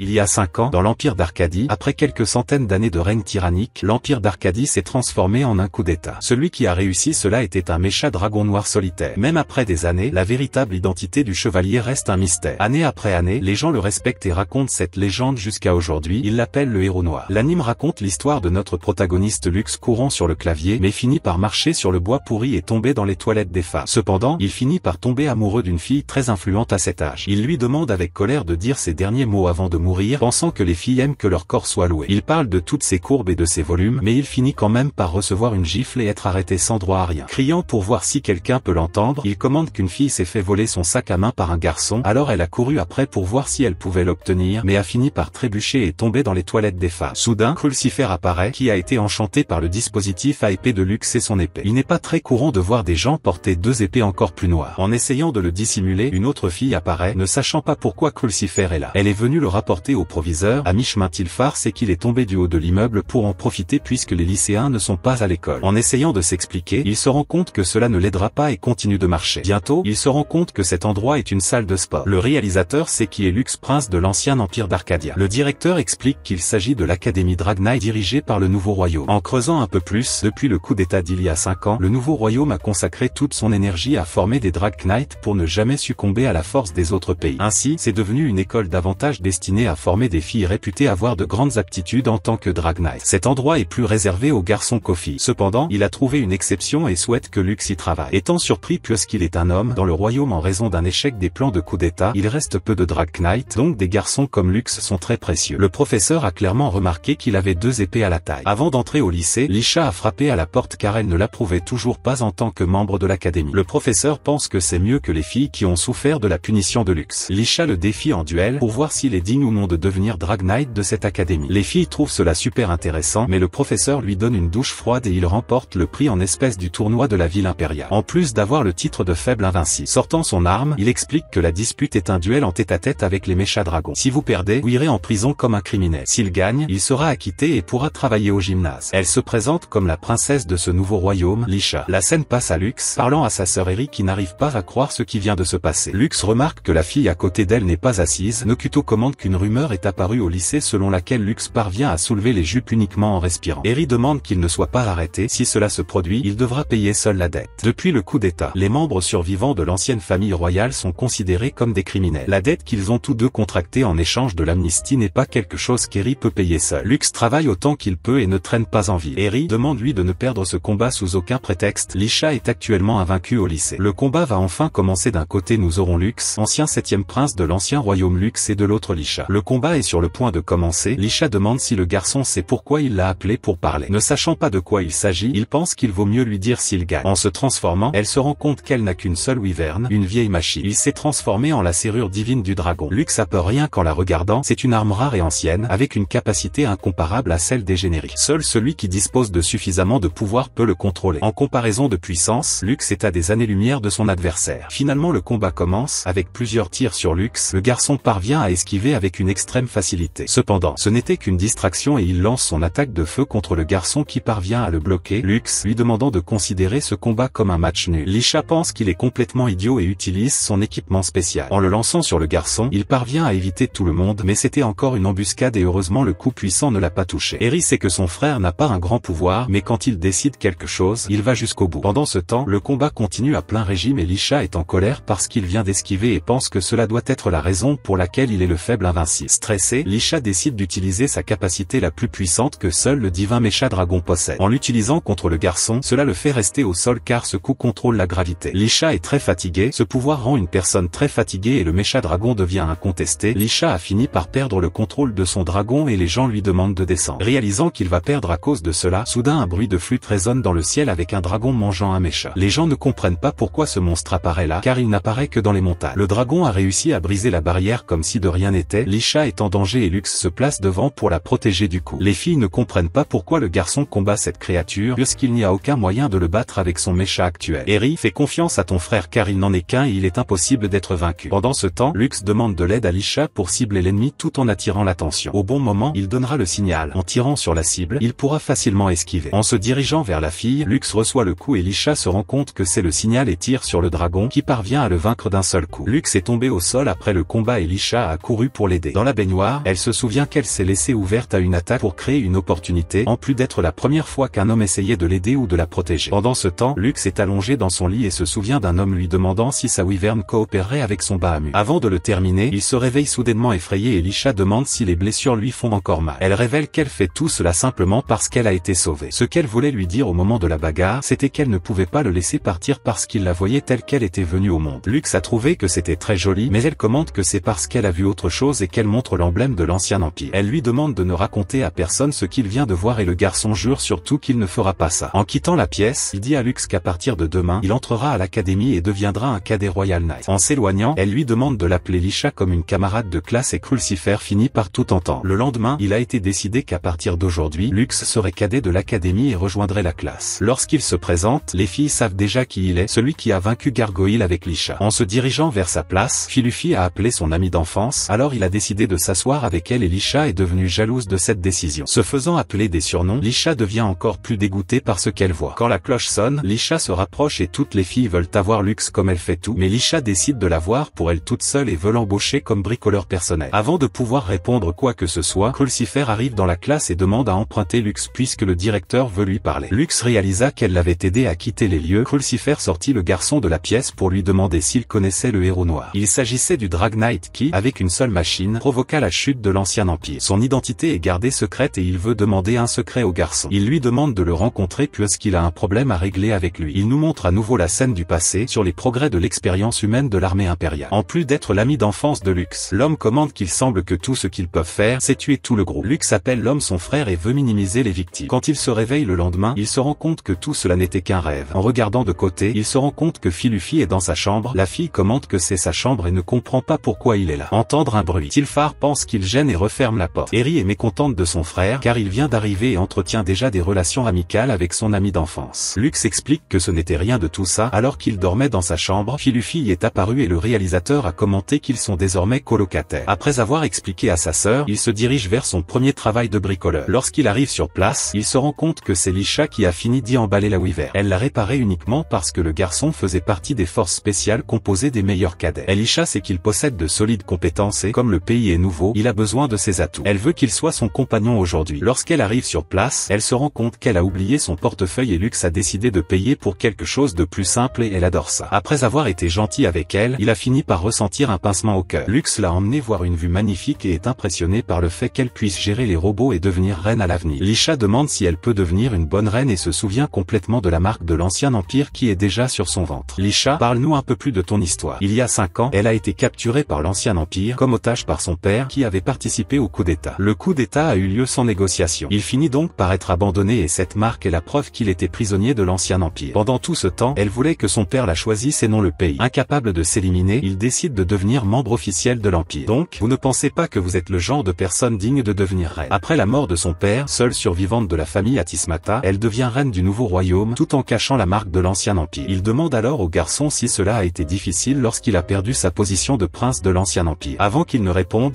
Il y a cinq ans, dans l'Empire d'Arcadie, après quelques centaines d'années de règne tyrannique, l'Empire d'Arcadie s'est transformé en un coup d'État. Celui qui a réussi cela était un méchant dragon noir solitaire. Même après des années, la véritable identité du chevalier reste un mystère. Année après année, les gens le respectent et racontent cette légende jusqu'à aujourd'hui, ils l'appellent le héros noir. L'anime raconte l'histoire de notre protagoniste Lux courant sur le clavier, mais finit par marcher sur le bois pourri et tomber dans les toilettes des femmes. Cependant, il finit par tomber amoureux d'une fille très influente à cet âge. Il lui demande avec colère de dire ses derniers mots avant de mourir pensant que les filles aiment que leur corps soit loué. Il parle de toutes ses courbes et de ses volumes, mais il finit quand même par recevoir une gifle et être arrêté sans droit à rien. Criant pour voir si quelqu'un peut l'entendre, il commande qu'une fille s'est fait voler son sac à main par un garçon, alors elle a couru après pour voir si elle pouvait l'obtenir, mais a fini par trébucher et tomber dans les toilettes des femmes. Soudain, Crucifer apparaît, qui a été enchanté par le dispositif à épée de luxe et son épée. Il n'est pas très courant de voir des gens porter deux épées encore plus noires. En essayant de le dissimuler, une autre fille apparaît, ne sachant pas pourquoi Crucifer est là. Elle est venue le rapporter au proviseur à mi-chemin Tilfar c'est qu'il est tombé du haut de l'immeuble pour en profiter puisque les lycéens ne sont pas à l'école. En essayant de s'expliquer, il se rend compte que cela ne l'aidera pas et continue de marcher. Bientôt, il se rend compte que cet endroit est une salle de sport. Le réalisateur sait qui est Lux Prince de l'ancien empire d'Arcadia. Le directeur explique qu'il s'agit de l'académie Dragnai dirigée par le nouveau royaume. En creusant un peu plus, depuis le coup d'état d'il y a 5 ans, le nouveau royaume a consacré toute son énergie à former des Drag Knights pour ne jamais succomber à la force des autres pays. Ainsi, c'est devenu une école davantage destinée a à former des filles réputées avoir de grandes aptitudes en tant que drag knight. Cet endroit est plus réservé aux garçons qu'aux filles. Cependant, il a trouvé une exception et souhaite que Lux y travaille. Étant surpris puisqu'il est un homme dans le royaume en raison d'un échec des plans de coup d'état, il reste peu de drag Knight. donc des garçons comme Lux sont très précieux. Le professeur a clairement remarqué qu'il avait deux épées à la taille. Avant d'entrer au lycée, Lisha a frappé à la porte car elle ne l'approuvait toujours pas en tant que membre de l'académie. Le professeur pense que c'est mieux que les filles qui ont souffert de la punition de Lux. Lisha le défie en duel pour voir s'il est digne ou de devenir Drag Knight de cette académie. Les filles trouvent cela super intéressant mais le professeur lui donne une douche froide et il remporte le prix en espèces du tournoi de la ville impériale. En plus d'avoir le titre de faible invincible. Sortant son arme, il explique que la dispute est un duel en tête-à-tête avec les méchats dragons. Si vous perdez, vous irez en prison comme un criminel. S'il gagne, il sera acquitté et pourra travailler au gymnase. Elle se présente comme la princesse de ce nouveau royaume, Lisha. La scène passe à Lux, parlant à sa sœur Eri qui n'arrive pas à croire ce qui vient de se passer. Lux remarque que la fille à côté d'elle n'est pas assise, Nokuto commande qu'une rumeur est apparue au lycée selon laquelle Lux parvient à soulever les jupes uniquement en respirant. Harry demande qu'il ne soit pas arrêté. Si cela se produit, il devra payer seul la dette. Depuis le coup d'État, les membres survivants de l'ancienne famille royale sont considérés comme des criminels. La dette qu'ils ont tous deux contractée en échange de l'amnistie n'est pas quelque chose qu'Harry peut payer seul. Lux travaille autant qu'il peut et ne traîne pas en ville. Harry demande lui de ne perdre ce combat sous aucun prétexte. Lisha est actuellement invaincu au lycée. Le combat va enfin commencer d'un côté nous aurons Lux, ancien septième prince de l'ancien royaume Lux et de l'autre Lisha. Le combat est sur le point de commencer, Lisha demande si le garçon sait pourquoi il l'a appelé pour parler. Ne sachant pas de quoi il s'agit, il pense qu'il vaut mieux lui dire s'il gagne. En se transformant, elle se rend compte qu'elle n'a qu'une seule wyvern, une vieille machine. Il s'est transformé en la serrure divine du dragon. Lux a peur rien qu'en la regardant, c'est une arme rare et ancienne, avec une capacité incomparable à celle des génériques. Seul celui qui dispose de suffisamment de pouvoir peut le contrôler. En comparaison de puissance, Lux est à des années-lumière de son adversaire. Finalement le combat commence, avec plusieurs tirs sur Lux, le garçon parvient à esquiver avec une extrême facilité. Cependant, ce n'était qu'une distraction et il lance son attaque de feu contre le garçon qui parvient à le bloquer, Lux lui demandant de considérer ce combat comme un match nul. Lisha pense qu'il est complètement idiot et utilise son équipement spécial. En le lançant sur le garçon, il parvient à éviter tout le monde, mais c'était encore une embuscade et heureusement le coup puissant ne l'a pas touché. Harry sait que son frère n'a pas un grand pouvoir, mais quand il décide quelque chose, il va jusqu'au bout. Pendant ce temps, le combat continue à plein régime et Lisha est en colère parce qu'il vient d'esquiver et pense que cela doit être la raison pour laquelle il est le faible invincible stressé, Lisha décide d'utiliser sa capacité la plus puissante que seul le divin mécha dragon possède. En l'utilisant contre le garçon, cela le fait rester au sol car ce coup contrôle la gravité. Lisha est très fatigué, ce pouvoir rend une personne très fatiguée et le mécha dragon devient incontesté. Lisha a fini par perdre le contrôle de son dragon et les gens lui demandent de descendre. Réalisant qu'il va perdre à cause de cela, soudain un bruit de flûte résonne dans le ciel avec un dragon mangeant un mécha. Les gens ne comprennent pas pourquoi ce monstre apparaît là, car il n'apparaît que dans les montagnes. Le dragon a réussi à briser la barrière comme si de rien n'était, Lisha est en danger et Lux se place devant pour la protéger du coup. Les filles ne comprennent pas pourquoi le garçon combat cette créature puisqu'il n'y a aucun moyen de le battre avec son mécha actuel. Eri fais confiance à ton frère car il n'en est qu'un et il est impossible d'être vaincu. Pendant ce temps, Lux demande de l'aide à Lisha pour cibler l'ennemi tout en attirant l'attention. Au bon moment, il donnera le signal. En tirant sur la cible, il pourra facilement esquiver. En se dirigeant vers la fille, Lux reçoit le coup et Lisha se rend compte que c'est le signal et tire sur le dragon qui parvient à le vaincre d'un seul coup. Lux est tombé au sol après le combat et Lisha a couru pour l'aider dans la baignoire, elle se souvient qu'elle s'est laissée ouverte à une attaque pour créer une opportunité, en plus d'être la première fois qu'un homme essayait de l'aider ou de la protéger. Pendant ce temps, Lux est allongé dans son lit et se souvient d'un homme lui demandant si sa wyvern coopérerait avec son bahamut. Avant de le terminer, il se réveille soudainement effrayé et Lisha demande si les blessures lui font encore mal. Elle révèle qu'elle fait tout cela simplement parce qu'elle a été sauvée. Ce qu'elle voulait lui dire au moment de la bagarre, c'était qu'elle ne pouvait pas le laisser partir parce qu'il la voyait telle qu'elle était venue au monde. Lux a trouvé que c'était très joli, mais elle commente que c'est parce qu'elle a vu autre chose et qu'elle montre l'emblème de l'ancien empire. Elle lui demande de ne raconter à personne ce qu'il vient de voir et le garçon jure surtout qu'il ne fera pas ça. En quittant la pièce, il dit à Lux qu'à partir de demain, il entrera à l'académie et deviendra un cadet Royal Knight. En s'éloignant, elle lui demande de l'appeler Lisha comme une camarade de classe et Crucifer finit par tout entendre. Le lendemain, il a été décidé qu'à partir d'aujourd'hui, Lux serait cadet de l'académie et rejoindrait la classe. Lorsqu'il se présente, les filles savent déjà qui il est, celui qui a vaincu Gargoyle avec Lisha. En se dirigeant vers sa place, Filufi a appelé son ami d'enfance, alors il a décidé décidé de s'asseoir avec elle et Lisha est devenue jalouse de cette décision. Se faisant appeler des surnoms, Lisha devient encore plus dégoûtée par ce qu'elle voit. Quand la cloche sonne, Lisha se rapproche et toutes les filles veulent avoir Lux comme elle fait tout, mais Lisha décide de la voir pour elle toute seule et veut l'embaucher comme bricoleur personnel. Avant de pouvoir répondre quoi que ce soit, Crucifer arrive dans la classe et demande à emprunter Lux puisque le directeur veut lui parler. Lux réalisa qu'elle l'avait aidé à quitter les lieux. Crucifer sortit le garçon de la pièce pour lui demander s'il connaissait le héros noir. Il s'agissait du Drag Knight qui, avec une seule machine, provoqua la chute de l'ancien empire. Son identité est gardée secrète et il veut demander un secret au garçon. Il lui demande de le rencontrer puisqu'il a un problème à régler avec lui. Il nous montre à nouveau la scène du passé sur les progrès de l'expérience humaine de l'armée impériale. En plus d'être l'ami d'enfance de Lux, l'homme commande qu'il semble que tout ce qu'ils peuvent faire, c'est tuer tout le groupe. Lux appelle l'homme son frère et veut minimiser les victimes. Quand il se réveille le lendemain, il se rend compte que tout cela n'était qu'un rêve. En regardant de côté, il se rend compte que Filufi est dans sa chambre. La fille commente que c'est sa chambre et ne comprend pas pourquoi il est là. Entendre un bruit. Gilfar pense qu'il gêne et referme la porte. Eri est mécontente de son frère car il vient d'arriver et entretient déjà des relations amicales avec son ami d'enfance. Lux explique que ce n'était rien de tout ça alors qu'il dormait dans sa chambre. Filufi est apparu et le réalisateur a commenté qu'ils sont désormais colocataires. Après avoir expliqué à sa sœur, il se dirige vers son premier travail de bricoleur. Lorsqu'il arrive sur place, il se rend compte que c'est Lisha qui a fini d'y emballer la Weaver. Elle l'a réparée uniquement parce que le garçon faisait partie des forces spéciales composées des meilleurs cadets. Elisha sait qu'il possède de solides compétences et, comme le pays est nouveau, il a besoin de ses atouts. Elle veut qu'il soit son compagnon aujourd'hui. Lorsqu'elle arrive sur place, elle se rend compte qu'elle a oublié son portefeuille et Lux a décidé de payer pour quelque chose de plus simple et elle adore ça. Après avoir été gentil avec elle, il a fini par ressentir un pincement au cœur. Lux l'a emmené voir une vue magnifique et est impressionné par le fait qu'elle puisse gérer les robots et devenir reine à l'avenir. Lisha demande si elle peut devenir une bonne reine et se souvient complètement de la marque de l'ancien empire qui est déjà sur son ventre. Lisha, parle-nous un peu plus de ton histoire. Il y a 5 ans, elle a été capturée par l'ancien empire comme otage par son père qui avait participé au coup d'État. Le coup d'État a eu lieu sans négociation. Il finit donc par être abandonné et cette marque est la preuve qu'il était prisonnier de l'ancien empire. Pendant tout ce temps, elle voulait que son père la choisisse et non le pays. Incapable de s'éliminer, il décide de devenir membre officiel de l'empire. Donc, vous ne pensez pas que vous êtes le genre de personne digne de devenir reine. Après la mort de son père, seule survivante de la famille Atismata, elle devient reine du nouveau royaume tout en cachant la marque de l'ancien empire. Il demande alors au garçon si cela a été difficile lorsqu'il a perdu sa position de prince de l'ancien empire. Avant qu'il ne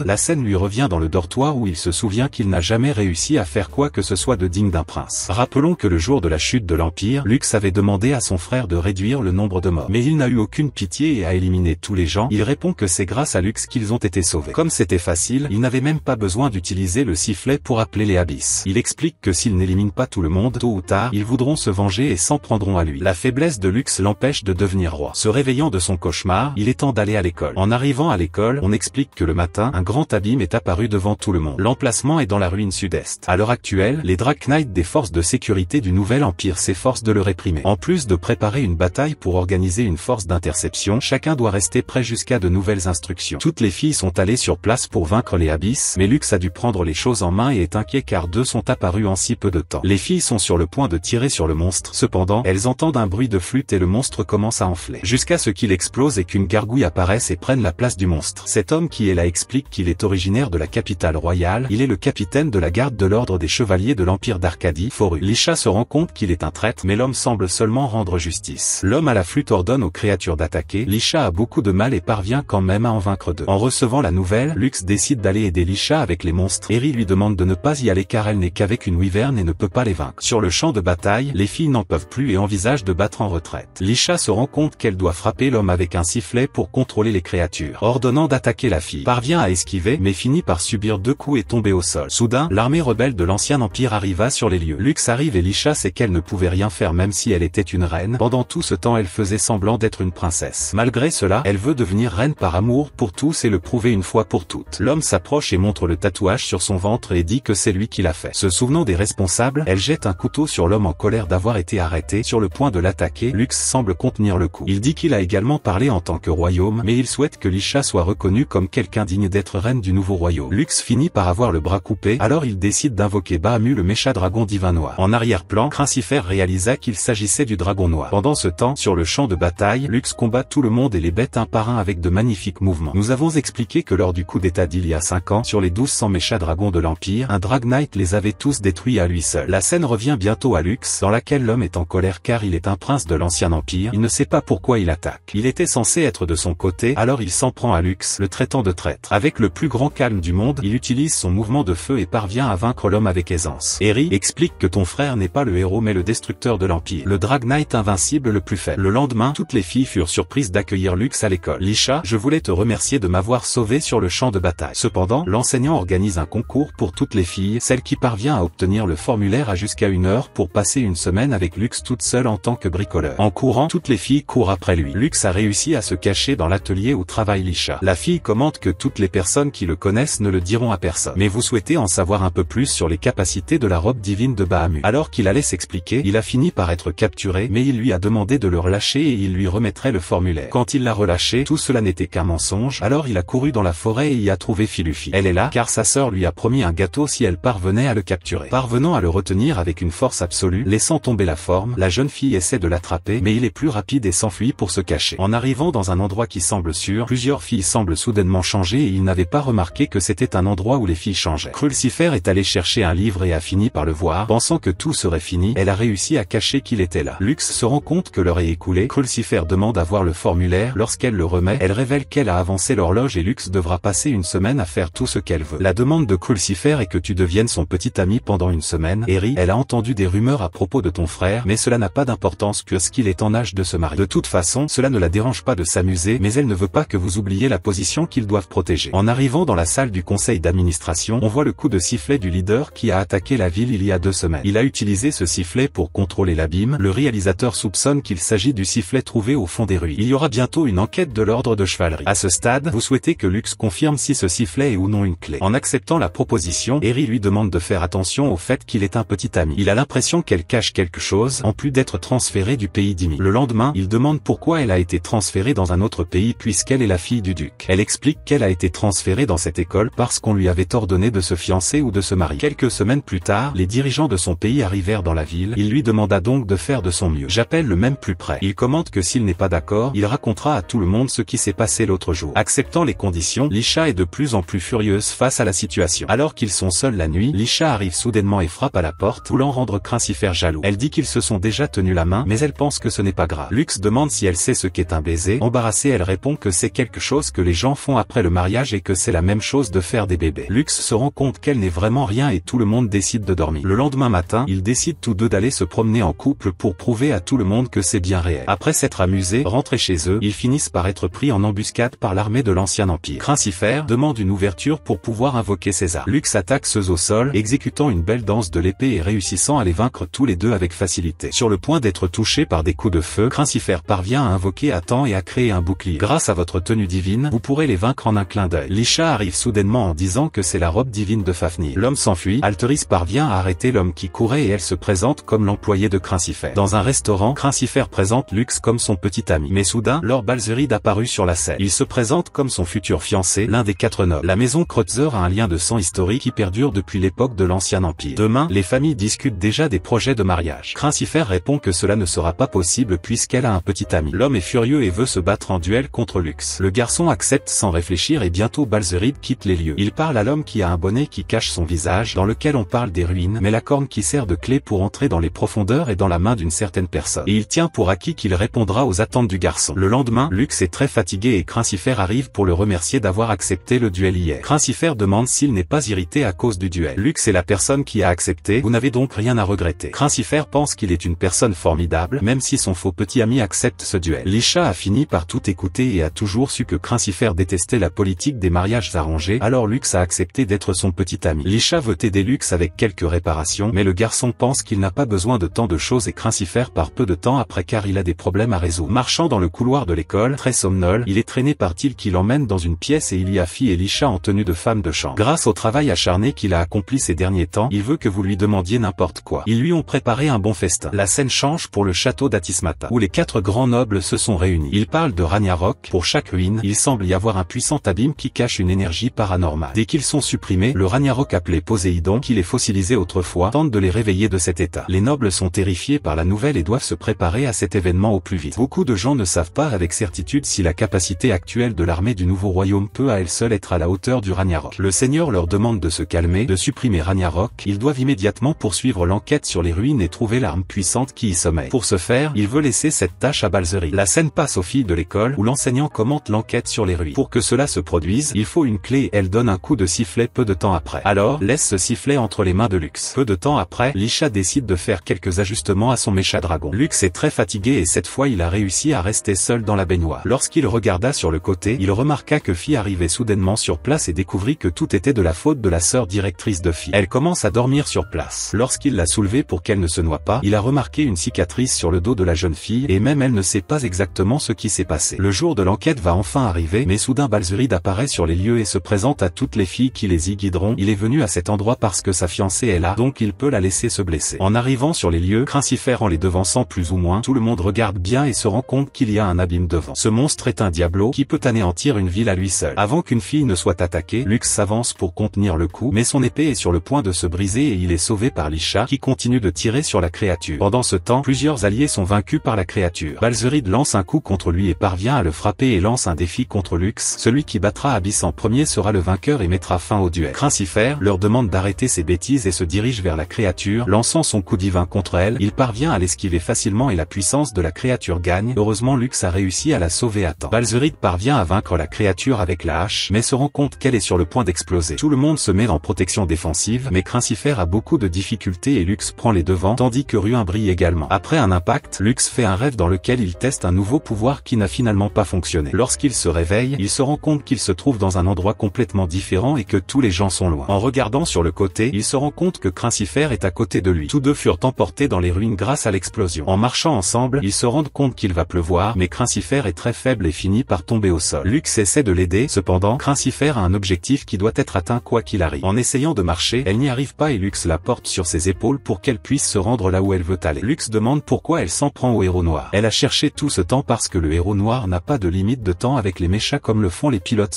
la scène lui revient dans le dortoir où il se souvient qu'il n'a jamais réussi à faire quoi que ce soit de digne d'un prince. Rappelons que le jour de la chute de l'Empire, Lux avait demandé à son frère de réduire le nombre de morts. Mais il n'a eu aucune pitié et a éliminé tous les gens. Il répond que c'est grâce à Lux qu'ils ont été sauvés. Comme c'était facile, il n'avait même pas besoin d'utiliser le sifflet pour appeler les abysses. Il explique que s'il n'élimine pas tout le monde, tôt ou tard, ils voudront se venger et s'en prendront à lui. La faiblesse de Lux l'empêche de devenir roi. Se réveillant de son cauchemar, il est temps d'aller à l'école. En arrivant à l'école, on explique que le matin, un grand abîme est apparu devant tout le monde. L'emplacement est dans la ruine sud-est. À l'heure actuelle, les Knight des forces de sécurité du Nouvel Empire s'efforcent de le réprimer. En plus de préparer une bataille pour organiser une force d'interception, chacun doit rester prêt jusqu'à de nouvelles instructions. Toutes les filles sont allées sur place pour vaincre les abysses, mais Lux a dû prendre les choses en main et est inquiet car deux sont apparus en si peu de temps. Les filles sont sur le point de tirer sur le monstre, cependant, elles entendent un bruit de flûte et le monstre commence à enfler. Jusqu'à ce qu'il explose et qu'une gargouille apparaisse et prenne la place du monstre. Cet homme qui est là qu'il est originaire de la capitale royale, il est le capitaine de la garde de l'ordre des chevaliers de l'Empire d'Arcadie, Foru. Lisha se rend compte qu'il est un traître, mais l'homme semble seulement rendre justice. L'homme à la flûte ordonne aux créatures d'attaquer, Lisha a beaucoup de mal et parvient quand même à en vaincre deux. En recevant la nouvelle, Lux décide d'aller aider Lisha avec les monstres, Eri lui demande de ne pas y aller car elle n'est qu'avec une wyvern et ne peut pas les vaincre. Sur le champ de bataille, les filles n'en peuvent plus et envisagent de battre en retraite. Lisha se rend compte qu'elle doit frapper l'homme avec un sifflet pour contrôler les créatures, ordonnant d'attaquer la fille. Parvient a à esquiver mais finit par subir deux coups et tomber au sol. Soudain, l'armée rebelle de l'ancien empire arriva sur les lieux. Lux arrive et Lisha sait qu'elle ne pouvait rien faire même si elle était une reine. Pendant tout ce temps elle faisait semblant d'être une princesse. Malgré cela, elle veut devenir reine par amour pour tous et le prouver une fois pour toutes. L'homme s'approche et montre le tatouage sur son ventre et dit que c'est lui qui l'a fait. Se souvenant des responsables, elle jette un couteau sur l'homme en colère d'avoir été arrêté, sur le point de l'attaquer, Lux semble contenir le coup. Il dit qu'il a également parlé en tant que royaume, mais il souhaite que Lisha soit reconnue comme quelqu'un digne d'être reine du nouveau royaume. Lux finit par avoir le bras coupé, alors il décide d'invoquer Bahamut le mécha dragon divin noir. En arrière-plan, Crincifer réalisa qu'il s'agissait du dragon noir. Pendant ce temps, sur le champ de bataille, Lux combat tout le monde et les bêtes un par un avec de magnifiques mouvements. Nous avons expliqué que lors du coup d'état d'il y a 5 ans, sur les 1200 mécha dragons de l'Empire, un Drag Knight les avait tous détruits à lui seul. La scène revient bientôt à Lux, dans laquelle l'homme est en colère car il est un prince de l'ancien Empire, il ne sait pas pourquoi il attaque. Il était censé être de son côté, alors il s'en prend à Lux, le traitant de traître. Avec le plus grand calme du monde, il utilise son mouvement de feu et parvient à vaincre l'homme avec aisance. Eri explique que ton frère n'est pas le héros mais le destructeur de l'Empire. Le Drag Knight invincible le plus faible. Le lendemain, toutes les filles furent surprises d'accueillir Lux à l'école. Lisha, je voulais te remercier de m'avoir sauvé sur le champ de bataille. Cependant, l'enseignant organise un concours pour toutes les filles. Celle qui parvient à obtenir le formulaire a jusqu'à une heure pour passer une semaine avec Lux toute seule en tant que bricoleur. En courant, toutes les filles courent après lui. Lux a réussi à se cacher dans l'atelier où travaille Lisha. La fille commente que toutes les personnes qui le connaissent ne le diront à personne. Mais vous souhaitez en savoir un peu plus sur les capacités de la robe divine de Bahamut. Alors qu'il allait s'expliquer, il a fini par être capturé, mais il lui a demandé de le relâcher et il lui remettrait le formulaire. Quand il l'a relâché, tout cela n'était qu'un mensonge, alors il a couru dans la forêt et y a trouvé Filufi. Elle est là, car sa sœur lui a promis un gâteau si elle parvenait à le capturer. Parvenant à le retenir avec une force absolue, laissant tomber la forme, la jeune fille essaie de l'attraper, mais il est plus rapide et s'enfuit pour se cacher. En arrivant dans un endroit qui semble sûr, plusieurs filles semblent soudainement changer et il n'avait pas remarqué que c'était un endroit où les filles changeaient. Crucifer est allé chercher un livre et a fini par le voir, pensant que tout serait fini, elle a réussi à cacher qu'il était là. Lux se rend compte que l'heure est écoulée, Crucifer demande à voir le formulaire, lorsqu'elle le remet, elle révèle qu'elle a avancé l'horloge et Lux devra passer une semaine à faire tout ce qu'elle veut. La demande de Crucifer est que tu deviennes son petit ami pendant une semaine, Harry, elle a entendu des rumeurs à propos de ton frère, mais cela n'a pas d'importance que ce qu'il est en âge de se marier. De toute façon, cela ne la dérange pas de s'amuser, mais elle ne veut pas que vous oubliez la position qu'ils doivent protéger. En arrivant dans la salle du conseil d'administration, on voit le coup de sifflet du leader qui a attaqué la ville il y a deux semaines. Il a utilisé ce sifflet pour contrôler l'abîme. Le réalisateur soupçonne qu'il s'agit du sifflet trouvé au fond des rues. Il y aura bientôt une enquête de l'ordre de chevalerie. À ce stade, vous souhaitez que Lux confirme si ce sifflet est ou non une clé. En acceptant la proposition, Eri lui demande de faire attention au fait qu'il est un petit ami. Il a l'impression qu'elle cache quelque chose, en plus d'être transférée du pays d'Imi. Le lendemain, il demande pourquoi elle a été transférée dans un autre pays puisqu'elle est la fille du duc. Elle explique qu'elle a été transféré dans cette école parce qu'on lui avait ordonné de se fiancer ou de se marier. Quelques semaines plus tard, les dirigeants de son pays arrivèrent dans la ville, il lui demanda donc de faire de son mieux. J'appelle le même plus près. Il commente que s'il n'est pas d'accord, il racontera à tout le monde ce qui s'est passé l'autre jour. Acceptant les conditions, Lisha est de plus en plus furieuse face à la situation. Alors qu'ils sont seuls la nuit, Lisha arrive soudainement et frappe à la porte, voulant rendre crincifère jaloux. Elle dit qu'ils se sont déjà tenus la main, mais elle pense que ce n'est pas grave. Lux demande si elle sait ce qu'est un baiser. Embarrassée, elle répond que c'est quelque chose que les gens font après le mariage et que c'est la même chose de faire des bébés. Lux se rend compte qu'elle n'est vraiment rien et tout le monde décide de dormir. Le lendemain matin, ils décident tous deux d'aller se promener en couple pour prouver à tout le monde que c'est bien réel. Après s'être amusés, rentrés chez eux, ils finissent par être pris en embuscade par l'armée de l'ancien empire. Crincifère demande une ouverture pour pouvoir invoquer César. Lux attaque ceux au sol, exécutant une belle danse de l'épée et réussissant à les vaincre tous les deux avec facilité. Sur le point d'être touché par des coups de feu, Crincifère parvient à invoquer à temps et à créer un bouclier. Grâce à votre tenue divine, vous pourrez les vaincre en un clin d'œil. arrive soudainement en disant que c'est la robe divine de Fafnir. L'homme s'enfuit, Alteris parvient à arrêter l'homme qui courait et elle se présente comme l'employé de Crincifère. Dans un restaurant, Crincifère présente Lux comme son petit ami. Mais soudain, Lord Balzeride apparut sur la scène. Il se présente comme son futur fiancé, l'un des quatre nobles. La maison Kreutzer a un lien de sang historique qui perdure depuis l'époque de l'Ancien Empire. Demain, les familles discutent déjà des projets de mariage. Crincifère répond que cela ne sera pas possible puisqu'elle a un petit ami. L'homme est furieux et veut se battre en duel contre Lux. Le garçon accepte sans réfléchir et dit bientôt Balzerid quitte les lieux. Il parle à l'homme qui a un bonnet qui cache son visage dans lequel on parle des ruines mais la corne qui sert de clé pour entrer dans les profondeurs est dans la main d'une certaine personne. Et il tient pour acquis qu'il répondra aux attentes du garçon. Le lendemain, Lux est très fatigué et Crincifer arrive pour le remercier d'avoir accepté le duel hier. Crincifer demande s'il n'est pas irrité à cause du duel. Lux est la personne qui a accepté, vous n'avez donc rien à regretter. Crincifer pense qu'il est une personne formidable même si son faux petit ami accepte ce duel. Lisha a fini par tout écouter et a toujours su que Crincifer détestait la politique des mariages arrangés, alors Lux a accepté d'être son petit ami. Lisha veut aider Lux avec quelques réparations, mais le garçon pense qu'il n'a pas besoin de tant de choses et faire par peu de temps après car il a des problèmes à résoudre. Marchant dans le couloir de l'école, très somnol, il est traîné par Til qui l'emmène dans une pièce et il y a Fille et Lisha en tenue de femme de chambre. Grâce au travail acharné qu'il a accompli ces derniers temps, il veut que vous lui demandiez n'importe quoi. Ils lui ont préparé un bon festin. La scène change pour le château d'Atismata, où les quatre grands nobles se sont réunis. Ils parlent de Ragnarok. Pour chaque ruine, il semble y avoir un puissant abîme qui cachent une énergie paranormale. Dès qu'ils sont supprimés, le Ragnarok appelé Poséidon qui les fossilisait autrefois tente de les réveiller de cet état. Les nobles sont terrifiés par la nouvelle et doivent se préparer à cet événement au plus vite. Beaucoup de gens ne savent pas avec certitude si la capacité actuelle de l'armée du nouveau royaume peut à elle seule être à la hauteur du Ragnarok. Le Seigneur leur demande de se calmer, de supprimer Ragnarok, ils doivent immédiatement poursuivre l'enquête sur les ruines et trouver l'arme puissante qui y sommeille. Pour ce faire, il veut laisser cette tâche à Balzery. La scène passe au fil de l'école où l'enseignant commente l'enquête sur les ruines. Pour que cela se produise, il faut une clé et elle donne un coup de sifflet peu de temps après. Alors, laisse ce sifflet entre les mains de Lux. Peu de temps après, Lisha décide de faire quelques ajustements à son mécha dragon. Lux est très fatigué et cette fois il a réussi à rester seul dans la baignoire. Lorsqu'il regarda sur le côté, il remarqua que Fi arrivait soudainement sur place et découvrit que tout était de la faute de la sœur directrice de Fi. Elle commence à dormir sur place. Lorsqu'il l'a soulevée pour qu'elle ne se noie pas, il a remarqué une cicatrice sur le dos de la jeune fille et même elle ne sait pas exactement ce qui s'est passé. Le jour de l'enquête va enfin arriver, mais soudain Balzurid apparaît sur les lieux et se présente à toutes les filles qui les y guideront. Il est venu à cet endroit parce que sa fiancée est là, donc il peut la laisser se blesser. En arrivant sur les lieux, Crincifère en les devançant plus ou moins, tout le monde regarde bien et se rend compte qu'il y a un abîme devant. Ce monstre est un diablo qui peut anéantir une ville à lui seul. Avant qu'une fille ne soit attaquée, Lux s'avance pour contenir le coup, mais son épée est sur le point de se briser et il est sauvé par Lisha qui continue de tirer sur la créature. Pendant ce temps, plusieurs alliés sont vaincus par la créature. Balzerid lance un coup contre lui et parvient à le frapper et lance un défi contre Lux. Celui qui battra Abyss en premier sera le vainqueur et mettra fin au duel. Crincifer leur demande d'arrêter ses bêtises et se dirige vers la créature, lançant son coup divin contre elle. Il parvient à l'esquiver facilement et la puissance de la créature gagne. Heureusement Lux a réussi à la sauver à temps. Balzurite parvient à vaincre la créature avec la hache, mais se rend compte qu'elle est sur le point d'exploser. Tout le monde se met en protection défensive, mais Crincifer a beaucoup de difficultés et Lux prend les devants, tandis que Ruin brille également. Après un impact, Lux fait un rêve dans lequel il teste un nouveau pouvoir qui n'a finalement pas fonctionné. Lorsqu'il se réveille, il se rend compte qu'il se trouve dans un endroit complètement différent et que tous les gens sont loin. En regardant sur le côté, il se rend compte que Crincifer est à côté de lui. Tous deux furent emportés dans les ruines grâce à l'explosion. En marchant ensemble, ils se rendent compte qu'il va pleuvoir, mais Crincifer est très faible et finit par tomber au sol. Lux essaie de l'aider, cependant, Crincifer a un objectif qui doit être atteint quoi qu'il arrive. En essayant de marcher, elle n'y arrive pas et Lux la porte sur ses épaules pour qu'elle puisse se rendre là où elle veut aller. Lux demande pourquoi elle s'en prend au héros noir. Elle a cherché tout ce temps parce que le héros noir n'a pas de limite de temps avec les méchants comme le font les pilotes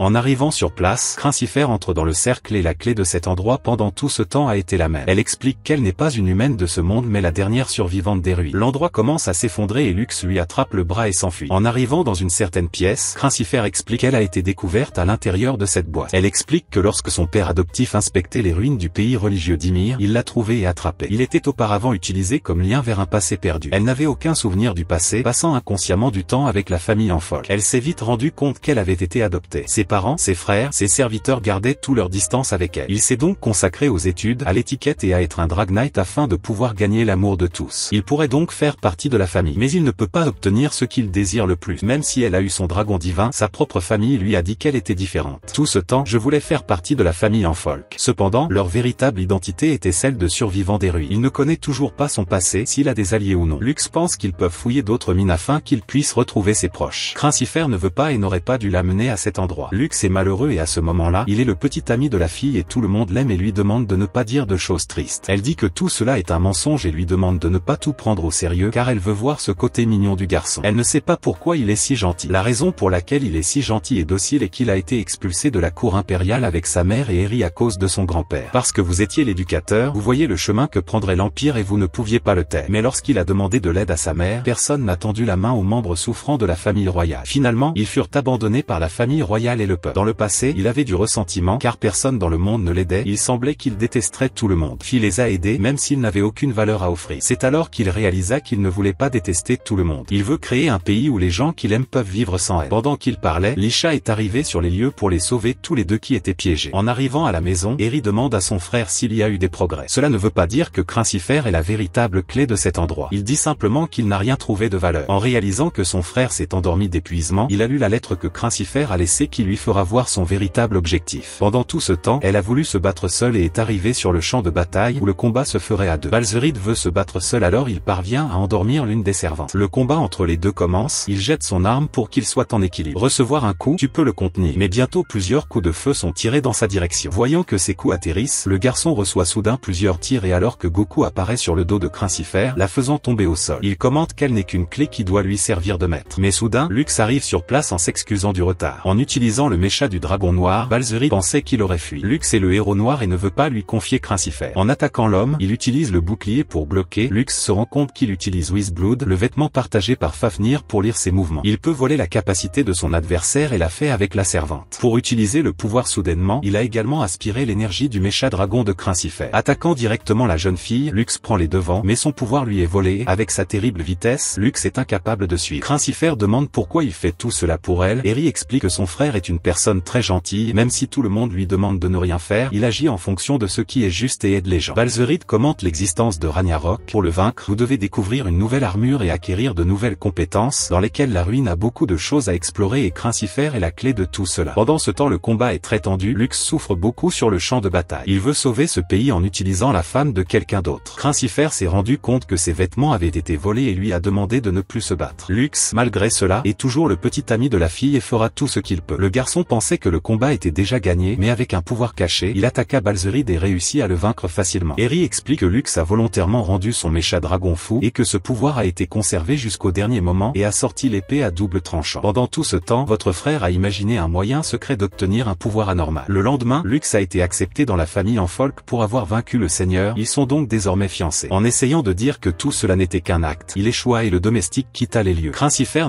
en arrivant sur place, Crincifère entre dans le cercle et la clé de cet endroit pendant tout ce temps a été la même. Elle explique qu'elle n'est pas une humaine de ce monde mais la dernière survivante des ruines. L'endroit commence à s'effondrer et Lux lui attrape le bras et s'enfuit. En arrivant dans une certaine pièce, Crincifère explique qu'elle a été découverte à l'intérieur de cette boîte. Elle explique que lorsque son père adoptif inspectait les ruines du pays religieux d'Imir, il l'a trouvée et attrapée. Il était auparavant utilisé comme lien vers un passé perdu. Elle n'avait aucun souvenir du passé, passant inconsciemment du temps avec la famille en folle. Elle s'est vite rendue compte qu'elle avait été adoptée. Ses parents, ses frères, ses serviteurs gardaient tout leur distance avec elle. Il s'est donc consacré aux études, à l'étiquette et à être un drag knight afin de pouvoir gagner l'amour de tous. Il pourrait donc faire partie de la famille, mais il ne peut pas obtenir ce qu'il désire le plus. Même si elle a eu son dragon divin, sa propre famille lui a dit qu'elle était différente. Tout ce temps, je voulais faire partie de la famille en folk. Cependant, leur véritable identité était celle de survivants des rues. Il ne connaît toujours pas son passé, s'il a des alliés ou non. Lux pense qu'ils peuvent fouiller d'autres mines afin qu'il puisse retrouver ses proches. Crincifer ne veut pas et n'aurait pas dû l'amener à cette endroit. Lux est malheureux et à ce moment-là, il est le petit ami de la fille et tout le monde l'aime et lui demande de ne pas dire de choses tristes. Elle dit que tout cela est un mensonge et lui demande de ne pas tout prendre au sérieux car elle veut voir ce côté mignon du garçon. Elle ne sait pas pourquoi il est si gentil. La raison pour laquelle il est si gentil et docile est qu'il a été expulsé de la cour impériale avec sa mère et Eri à cause de son grand-père. Parce que vous étiez l'éducateur, vous voyez le chemin que prendrait l'Empire et vous ne pouviez pas le taire. Mais lorsqu'il a demandé de l'aide à sa mère, personne n'a tendu la main aux membres souffrants de la famille royale. Finalement, ils furent abandonnés par la famille royal et le peuple. Dans le passé, il avait du ressentiment car personne dans le monde ne l'aidait, il semblait qu'il détesterait tout le monde, qui les a aidés même s'il n'avait aucune valeur à offrir. C'est alors qu'il réalisa qu'il ne voulait pas détester tout le monde. Il veut créer un pays où les gens qu'il aime peuvent vivre sans elle. Pendant qu'il parlait, Lisha est arrivé sur les lieux pour les sauver tous les deux qui étaient piégés. En arrivant à la maison, Eri demande à son frère s'il y a eu des progrès. Cela ne veut pas dire que Crincifer est la véritable clé de cet endroit. Il dit simplement qu'il n'a rien trouvé de valeur. En réalisant que son frère s'est endormi d'épuisement, il a lu la lettre que Crincifer a laissée qui lui fera voir son véritable objectif. Pendant tout ce temps, elle a voulu se battre seule et est arrivée sur le champ de bataille où le combat se ferait à deux. Balzride veut se battre seul alors il parvient à endormir l'une des servantes. Le combat entre les deux commence, il jette son arme pour qu'il soit en équilibre. Recevoir un coup, tu peux le contenir. Mais bientôt plusieurs coups de feu sont tirés dans sa direction. Voyant que ces coups atterrissent, le garçon reçoit soudain plusieurs tirs et alors que Goku apparaît sur le dos de crincifère la faisant tomber au sol. Il commente qu'elle n'est qu'une clé qui doit lui servir de maître. Mais soudain, Lux arrive sur place en s'excusant du retard. En utilisant le mécha du dragon noir, Balzeri pensait qu'il aurait fui. Lux est le héros noir et ne veut pas lui confier Crincifer. En attaquant l'homme, il utilise le bouclier pour bloquer. Lux se rend compte qu'il utilise Wizblood, le vêtement partagé par Fafnir pour lire ses mouvements. Il peut voler la capacité de son adversaire et la fait avec la servante. Pour utiliser le pouvoir soudainement, il a également aspiré l'énergie du mécha dragon de Crincifer. Attaquant directement la jeune fille, Lux prend les devants, mais son pouvoir lui est volé. Avec sa terrible vitesse, Lux est incapable de suivre. Crincifer demande pourquoi il fait tout cela pour elle. Eri explique que son frère est une personne très gentille, même si tout le monde lui demande de ne rien faire, il agit en fonction de ce qui est juste et aide les gens. Balzerid commente l'existence de Ragnarok. Pour le vaincre, vous devez découvrir une nouvelle armure et acquérir de nouvelles compétences, dans lesquelles la ruine a beaucoup de choses à explorer et Crincifère est la clé de tout cela. Pendant ce temps, le combat est très tendu, Lux souffre beaucoup sur le champ de bataille. Il veut sauver ce pays en utilisant la femme de quelqu'un d'autre. Crincifer s'est rendu compte que ses vêtements avaient été volés et lui a demandé de ne plus se battre. Lux, malgré cela, est toujours le petit ami de la fille et fera tout ce qu'il le garçon pensait que le combat était déjà gagné, mais avec un pouvoir caché, il attaqua Balzerid et réussit à le vaincre facilement. Harry explique que Lux a volontairement rendu son méchat dragon fou et que ce pouvoir a été conservé jusqu'au dernier moment et a sorti l'épée à double tranchant. Pendant tout ce temps, votre frère a imaginé un moyen secret d'obtenir un pouvoir anormal. Le lendemain, Lux a été accepté dans la famille en folk pour avoir vaincu le seigneur, ils sont donc désormais fiancés. En essayant de dire que tout cela n'était qu'un acte, il échoua et le domestique quitta les lieux.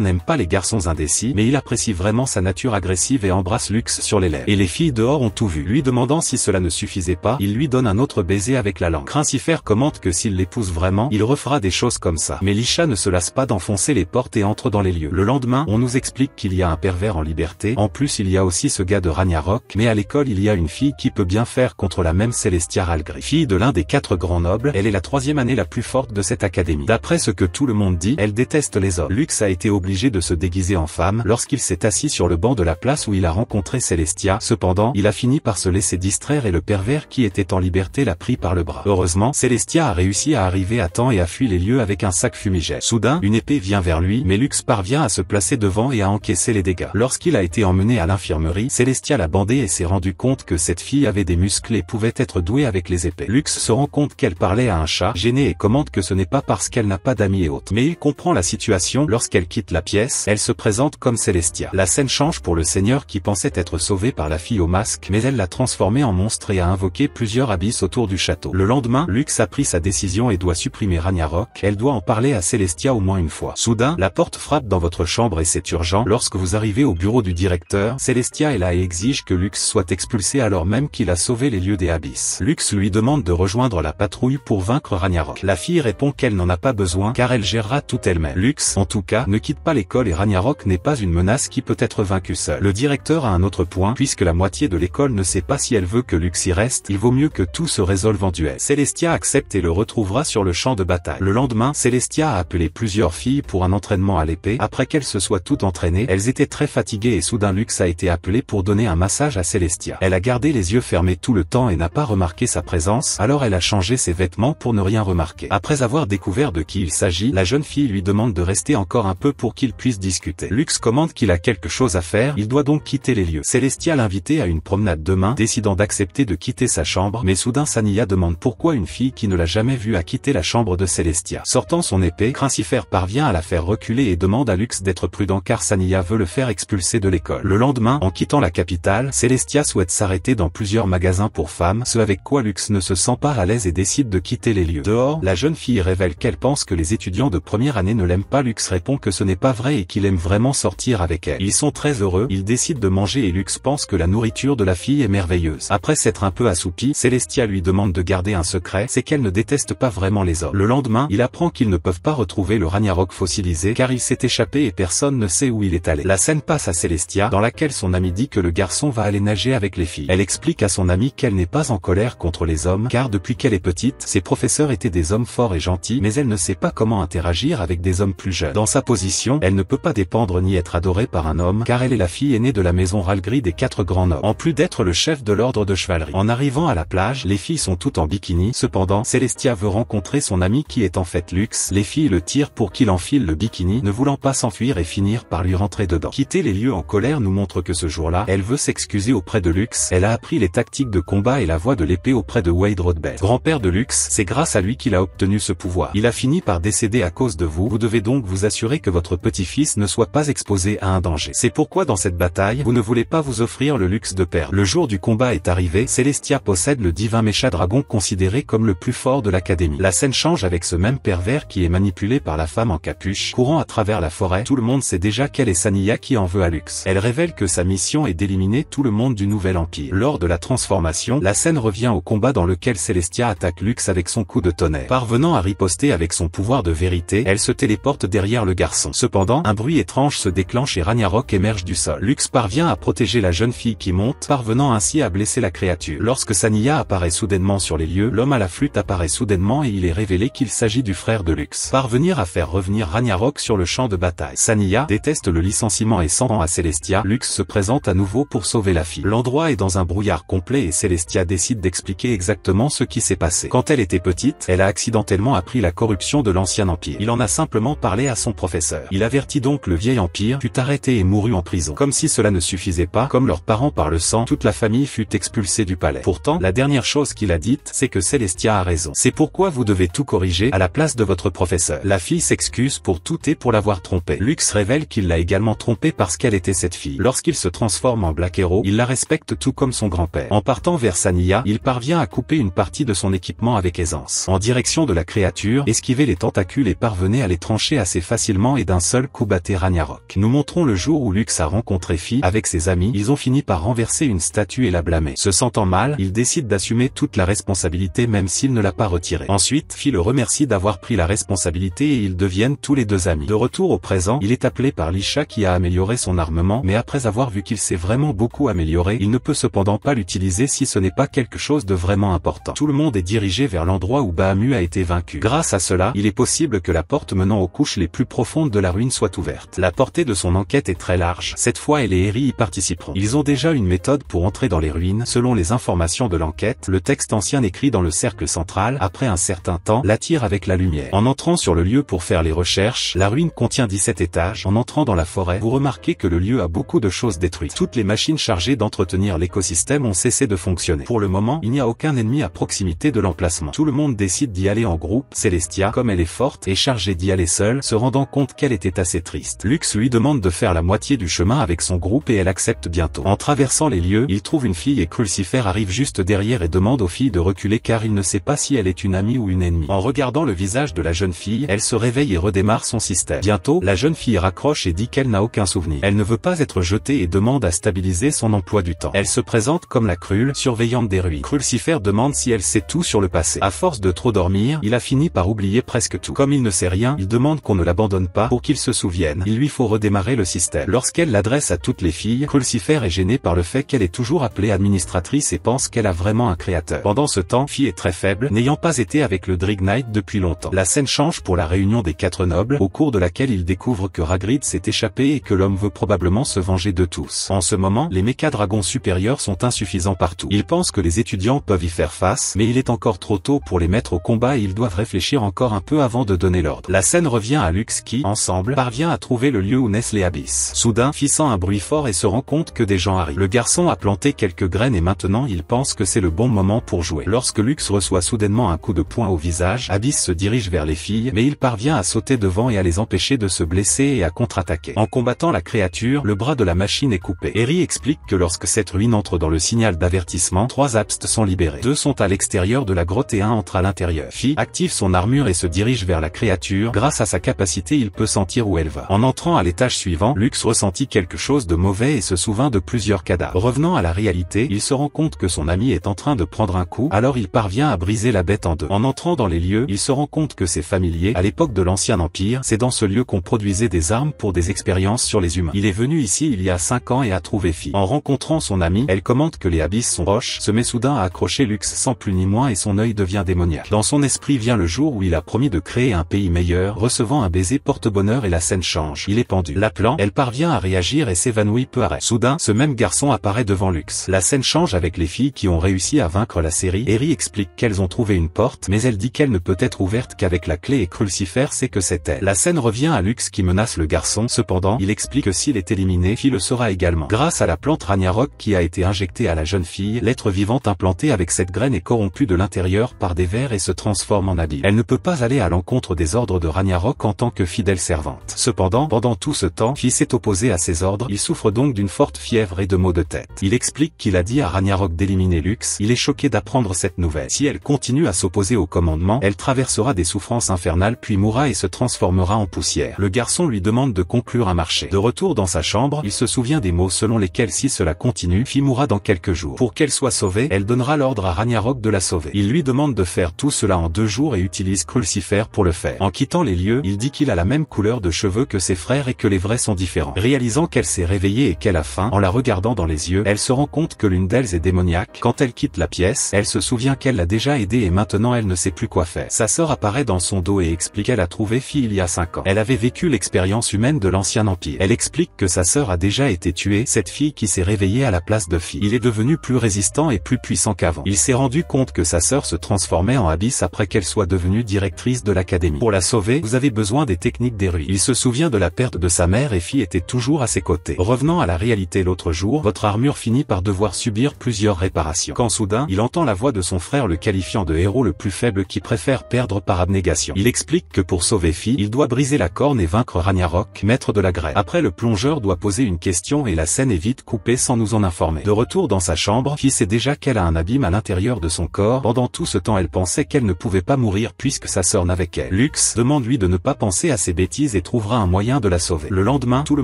n'aime pas les garçons indécis, mais il apprécie vraiment sa nature agressive et embrasse Lux sur les lèvres. Et les filles dehors ont tout vu. Lui demandant si cela ne suffisait pas, il lui donne un autre baiser avec la langue. Princifer commente que s'il l'épouse vraiment, il refera des choses comme ça. Mais Lisha ne se lasse pas d'enfoncer les portes et entre dans les lieux. Le lendemain, on nous explique qu'il y a un pervers en liberté. En plus, il y a aussi ce gars de Ragnarok. Mais à l'école, il y a une fille qui peut bien faire contre la même Célestia Ralgri. Fille de l'un des quatre grands nobles, elle est la troisième année la plus forte de cette académie. D'après ce que tout le monde dit, elle déteste les hommes. Lux a été obligé de se déguiser en femme lorsqu'il s'est assis sur le banc de la place où il a rencontré Celestia. Cependant, il a fini par se laisser distraire et le pervers qui était en liberté l'a pris par le bras. Heureusement, Celestia a réussi à arriver à temps et a fui les lieux avec un sac fumigène. Soudain, une épée vient vers lui, mais Lux parvient à se placer devant et à encaisser les dégâts. Lorsqu'il a été emmené à l'infirmerie, Celestia l'a bandé et s'est rendu compte que cette fille avait des muscles et pouvait être douée avec les épées. Lux se rend compte qu'elle parlait à un chat, gêné et commente que ce n'est pas parce qu'elle n'a pas d'amis et autres. Mais il comprend la situation. Lorsqu'elle quitte la pièce, elle se présente comme Celestia. La scène change pour le Seigneur qui pensait être sauvé par la fille au masque mais elle l'a transformé en monstre et a invoqué plusieurs abysses autour du château. Le lendemain, Lux a pris sa décision et doit supprimer Ragnarok, elle doit en parler à Celestia au moins une fois. Soudain, la porte frappe dans votre chambre et c'est urgent, lorsque vous arrivez au bureau du directeur, Celestia est là et exige que Lux soit expulsé alors même qu'il a sauvé les lieux des abysses. Lux lui demande de rejoindre la patrouille pour vaincre Ragnarok. La fille répond qu'elle n'en a pas besoin car elle gérera tout elle-même. Lux, en tout cas, ne quitte pas l'école et Ragnarok n'est pas une menace qui peut être vaincue le directeur a un autre point, puisque la moitié de l'école ne sait pas si elle veut que Lux y reste, il vaut mieux que tout se résolve en duel. Celestia accepte et le retrouvera sur le champ de bataille. Le lendemain, Celestia a appelé plusieurs filles pour un entraînement à l'épée, après qu'elles se soient toutes entraînées, elles étaient très fatiguées et soudain Lux a été appelé pour donner un massage à Celestia. Elle a gardé les yeux fermés tout le temps et n'a pas remarqué sa présence, alors elle a changé ses vêtements pour ne rien remarquer. Après avoir découvert de qui il s'agit, la jeune fille lui demande de rester encore un peu pour qu'il puisse discuter. Lux commande qu'il a quelque chose à faire, il doit donc quitter les lieux. Celestia l'invitait à une promenade demain, décidant d'accepter de quitter sa chambre, mais soudain Sania demande pourquoi une fille qui ne l'a jamais vue a quitté la chambre de Celestia. Sortant son épée, Crucifère parvient à la faire reculer et demande à Lux d'être prudent car Sania veut le faire expulser de l'école. Le lendemain, en quittant la capitale, Celestia souhaite s'arrêter dans plusieurs magasins pour femmes, ce avec quoi Lux ne se sent pas à l'aise et décide de quitter les lieux. Dehors, la jeune fille révèle qu'elle pense que les étudiants de première année ne l'aiment pas. Lux répond que ce n'est pas vrai et qu'il aime vraiment sortir avec elle. Ils sont très heureux, il décide de manger et Lux pense que la nourriture de la fille est merveilleuse. Après s'être un peu assoupi, Celestia lui demande de garder un secret, c'est qu'elle ne déteste pas vraiment les hommes. Le lendemain, il apprend qu'ils ne peuvent pas retrouver le Ragnarok fossilisé car il s'est échappé et personne ne sait où il est allé. La scène passe à Celestia, dans laquelle son ami dit que le garçon va aller nager avec les filles. Elle explique à son ami qu'elle n'est pas en colère contre les hommes car depuis qu'elle est petite, ses professeurs étaient des hommes forts et gentils mais elle ne sait pas comment interagir avec des hommes plus jeunes. Dans sa position, elle ne peut pas dépendre ni être adorée par un homme car elle est la la fille aînée de la maison Ralgris des quatre grands nobles. En plus d'être le chef de l'ordre de chevalerie. En arrivant à la plage, les filles sont toutes en bikini. Cependant, Celestia veut rencontrer son ami qui est en fait Lux. Les filles le tirent pour qu'il enfile le bikini, ne voulant pas s'enfuir et finir par lui rentrer dedans. Quitter les lieux en colère nous montre que ce jour-là, elle veut s'excuser auprès de Lux. Elle a appris les tactiques de combat et la voie de l'épée auprès de Wade Rodbell. Grand-père de Lux, c'est grâce à lui qu'il a obtenu ce pouvoir. Il a fini par décéder à cause de vous. Vous devez donc vous assurer que votre petit-fils ne soit pas exposé à un danger. C'est pourquoi dans cette bataille, vous ne voulez pas vous offrir le luxe de perdre. Le jour du combat est arrivé, Celestia possède le divin mécha dragon considéré comme le plus fort de l'académie. La scène change avec ce même pervers qui est manipulé par la femme en capuche, courant à travers la forêt. Tout le monde sait déjà quelle est Sania qui en veut à Lux. Elle révèle que sa mission est d'éliminer tout le monde du Nouvel Empire. Lors de la transformation, la scène revient au combat dans lequel Celestia attaque Lux avec son coup de tonnerre. Parvenant à riposter avec son pouvoir de vérité, elle se téléporte derrière le garçon. Cependant, un bruit étrange se déclenche et Ragnarok émerge du Lux, parvient à protéger la jeune fille qui monte, parvenant ainsi à blesser la créature. Lorsque Sania apparaît soudainement sur les lieux, l'homme à la flûte apparaît soudainement et il est révélé qu'il s'agit du frère de Lux. Parvenir à faire revenir Ragnarok sur le champ de bataille. Sania déteste le licenciement et s'en rend à Celestia. Lux se présente à nouveau pour sauver la fille. L'endroit est dans un brouillard complet et Celestia décide d'expliquer exactement ce qui s'est passé. Quand elle était petite, elle a accidentellement appris la corruption de l'ancien empire. Il en a simplement parlé à son professeur. Il avertit donc le vieil empire, fut arrêté et mourut en prison. Comme si cela ne suffisait pas, comme leurs parents par le sang, toute la famille fut expulsée du palais. Pourtant, la dernière chose qu'il a dite, c'est que Celestia a raison. C'est pourquoi vous devez tout corriger à la place de votre professeur. La fille s'excuse pour tout et pour l'avoir trompée. Lux révèle qu'il l'a également trompée parce qu'elle était cette fille. Lorsqu'il se transforme en Black Hero, il la respecte tout comme son grand-père. En partant vers Sania, il parvient à couper une partie de son équipement avec aisance. En direction de la créature, esquivez les tentacules et parvenez à les trancher assez facilement et d'un seul coup battez Ragnarok. Nous montrons le jour où Lux a rencontré contre Fi, avec ses amis, ils ont fini par renverser une statue et la blâmer. Se sentant mal, il décide d'assumer toute la responsabilité même s'il ne l'a pas retirée. Ensuite, Fi le remercie d'avoir pris la responsabilité et ils deviennent tous les deux amis. De retour au présent, il est appelé par Lisha qui a amélioré son armement, mais après avoir vu qu'il s'est vraiment beaucoup amélioré, il ne peut cependant pas l'utiliser si ce n'est pas quelque chose de vraiment important. Tout le monde est dirigé vers l'endroit où Bahamu a été vaincu. Grâce à cela, il est possible que la porte menant aux couches les plus profondes de la ruine soit ouverte. La portée de son enquête est très large. Cette fois et les héris y participeront. Ils ont déjà une méthode pour entrer dans les ruines. Selon les informations de l'enquête, le texte ancien écrit dans le cercle central, après un certain temps, l'attire avec la lumière. En entrant sur le lieu pour faire les recherches, la ruine contient 17 étages. En entrant dans la forêt, vous remarquez que le lieu a beaucoup de choses détruites. Toutes les machines chargées d'entretenir l'écosystème ont cessé de fonctionner. Pour le moment, il n'y a aucun ennemi à proximité de l'emplacement. Tout le monde décide d'y aller en groupe. Celestia, comme elle est forte est chargée d'y aller seule, se rendant compte qu'elle était assez triste. Lux lui demande de faire la moitié du chemin avec son groupe et elle accepte bientôt. En traversant les lieux, il trouve une fille et Crucifer arrive juste derrière et demande aux filles de reculer car il ne sait pas si elle est une amie ou une ennemie. En regardant le visage de la jeune fille, elle se réveille et redémarre son système. Bientôt, la jeune fille raccroche et dit qu'elle n'a aucun souvenir. Elle ne veut pas être jetée et demande à stabiliser son emploi du temps. Elle se présente comme la crule, surveillante des ruines. Crucifer demande si elle sait tout sur le passé. À force de trop dormir, il a fini par oublier presque tout. Comme il ne sait rien, il demande qu'on ne l'abandonne pas pour qu'il se souvienne. Il lui faut redémarrer le système. Lorsqu'elle l'adresse à toutes les filles. Crucifer est gênée par le fait qu'elle est toujours appelée administratrice et pense qu'elle a vraiment un créateur. Pendant ce temps, Fi est très faible, n'ayant pas été avec le Drig Knight depuis longtemps. La scène change pour la réunion des quatre nobles, au cours de laquelle ils découvrent que Ragrid s'est échappé et que l'homme veut probablement se venger de tous. En ce moment, les méca dragons supérieurs sont insuffisants partout. Ils pensent que les étudiants peuvent y faire face, mais il est encore trop tôt pour les mettre au combat et ils doivent réfléchir encore un peu avant de donner l'ordre. La scène revient à Lux qui, ensemble, parvient à trouver le lieu où naissent les abysses. Soudain, sent un bruit fort et se rend compte que des gens arrivent. Le garçon a planté quelques graines et maintenant il pense que c'est le bon moment pour jouer. Lorsque Lux reçoit soudainement un coup de poing au visage, Abyss se dirige vers les filles, mais il parvient à sauter devant et à les empêcher de se blesser et à contre-attaquer. En combattant la créature, le bras de la machine est coupé. Eri explique que lorsque cette ruine entre dans le signal d'avertissement, trois abstes sont libérés. Deux sont à l'extérieur de la grotte et un entre à l'intérieur. Fi active son armure et se dirige vers la créature. Grâce à sa capacité, il peut sentir où elle va. En entrant à l'étage suivant, Lux ressentit quelque quelque chose de mauvais et se souvint de plusieurs cadavres. Revenant à la réalité, il se rend compte que son ami est en train de prendre un coup, alors il parvient à briser la bête en deux. En entrant dans les lieux, il se rend compte que ses familiers, à l'époque de l'Ancien Empire, c'est dans ce lieu qu'on produisait des armes pour des expériences sur les humains. Il est venu ici il y a cinq ans et a trouvé fille. En rencontrant son ami, elle commente que les abysses sont roches, se met soudain à accrocher Lux sans plus ni moins et son œil devient démoniaque. Dans son esprit vient le jour où il a promis de créer un pays meilleur, recevant un baiser porte-bonheur et la scène change. Il est pendu. L'appelant, elle parvient à réagir et s'évanouit peu après. Soudain, ce même garçon apparaît devant Lux. La scène change avec les filles qui ont réussi à vaincre la série. Eri explique qu'elles ont trouvé une porte, mais elle dit qu'elle ne peut être ouverte qu'avec la clé et crucifère c'est que c'était La scène revient à Lux qui menace le garçon. Cependant, il explique que s'il est éliminé, Fi le sera également. Grâce à la plante Ragnarok qui a été injectée à la jeune fille, l'être vivant implanté avec cette graine est corrompu de l'intérieur par des vers et se transforme en habit. Elle ne peut pas aller à l'encontre des ordres de Ragnarok en tant que fidèle servante. Cependant, pendant tout ce temps, qui s'est opposé à ses ordres il souffre donc d'une forte fièvre et de maux de tête. Il explique qu'il a dit à Ragnarok d'éliminer Lux, il est choqué d'apprendre cette nouvelle. Si elle continue à s'opposer au commandement, elle traversera des souffrances infernales puis mourra et se transformera en poussière. Le garçon lui demande de conclure un marché. De retour dans sa chambre, il se souvient des mots selon lesquels si cela continue, Fi mourra dans quelques jours. Pour qu'elle soit sauvée, elle donnera l'ordre à Ragnarok de la sauver. Il lui demande de faire tout cela en deux jours et utilise Crucifer pour le faire. En quittant les lieux, il dit qu'il a la même couleur de cheveux que ses frères et que les vrais sont différents. Réalisant elle s'est réveillée et qu'elle a faim. en la regardant dans les yeux, elle se rend compte que l'une d'elles est démoniaque. Quand elle quitte la pièce, elle se souvient qu'elle l'a déjà aidée et maintenant elle ne sait plus quoi faire. Sa sœur apparaît dans son dos et explique qu'elle a trouvé Fille il y a 5 ans. Elle avait vécu l'expérience humaine de l'ancien empire. Elle explique que sa sœur a déjà été tuée, cette fille qui s'est réveillée à la place de Fille. Il est devenu plus résistant et plus puissant qu'avant. Il s'est rendu compte que sa sœur se transformait en abyss après qu'elle soit devenue directrice de l'académie. Pour la sauver, vous avez besoin des techniques des rues. Il se souvient de la perte de sa mère et Fille était toujours à ses Revenant à la réalité l'autre jour, votre armure finit par devoir subir plusieurs réparations. Quand soudain, il entend la voix de son frère le qualifiant de héros le plus faible qui préfère perdre par abnégation. Il explique que pour sauver Fi, il doit briser la corne et vaincre Ragnarok, maître de la grève. Après le plongeur doit poser une question et la scène est vite coupée sans nous en informer. De retour dans sa chambre, Fi sait déjà qu'elle a un abîme à l'intérieur de son corps. Pendant tout ce temps elle pensait qu'elle ne pouvait pas mourir puisque sa sœur n'avait qu'elle. Lux demande lui de ne pas penser à ses bêtises et trouvera un moyen de la sauver. Le lendemain, tout le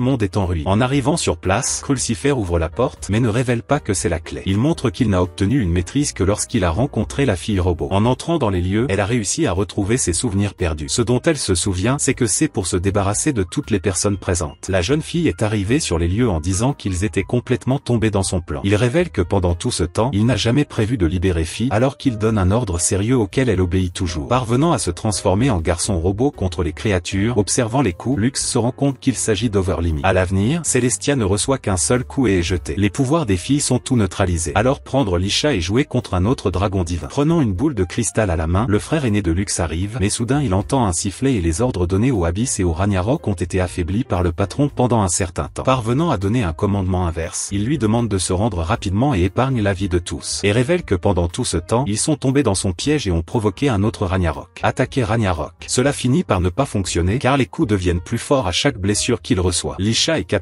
monde est en ruine. En arrivant sur place, Crucifer ouvre la porte mais ne révèle pas que c'est la clé. Il montre qu'il n'a obtenu une maîtrise que lorsqu'il a rencontré la fille robot. En entrant dans les lieux, elle a réussi à retrouver ses souvenirs perdus. Ce dont elle se souvient, c'est que c'est pour se débarrasser de toutes les personnes présentes. La jeune fille est arrivée sur les lieux en disant qu'ils étaient complètement tombés dans son plan. Il révèle que pendant tout ce temps, il n'a jamais prévu de libérer Fille alors qu'il donne un ordre sérieux auquel elle obéit toujours. Parvenant à se transformer en garçon robot contre les créatures, observant les coups, Lux se rend compte qu'il s'agit d'Overlimit. À l'avenir, Célestia ne reçoit qu'un seul coup et est jetée. Les pouvoirs des filles sont tout neutralisés. Alors prendre Lisha et jouer contre un autre dragon divin. Prenant une boule de cristal à la main, le frère aîné de Lux arrive, mais soudain il entend un sifflet et les ordres donnés au Abyss et au Ragnarok ont été affaiblis par le patron pendant un certain temps. Parvenant à donner un commandement inverse, il lui demande de se rendre rapidement et épargne la vie de tous. Et révèle que pendant tout ce temps, ils sont tombés dans son piège et ont provoqué un autre Ragnarok. Attaquer Ragnarok. Cela finit par ne pas fonctionner car les coups deviennent plus forts à chaque blessure qu'il reçoit. Lisha est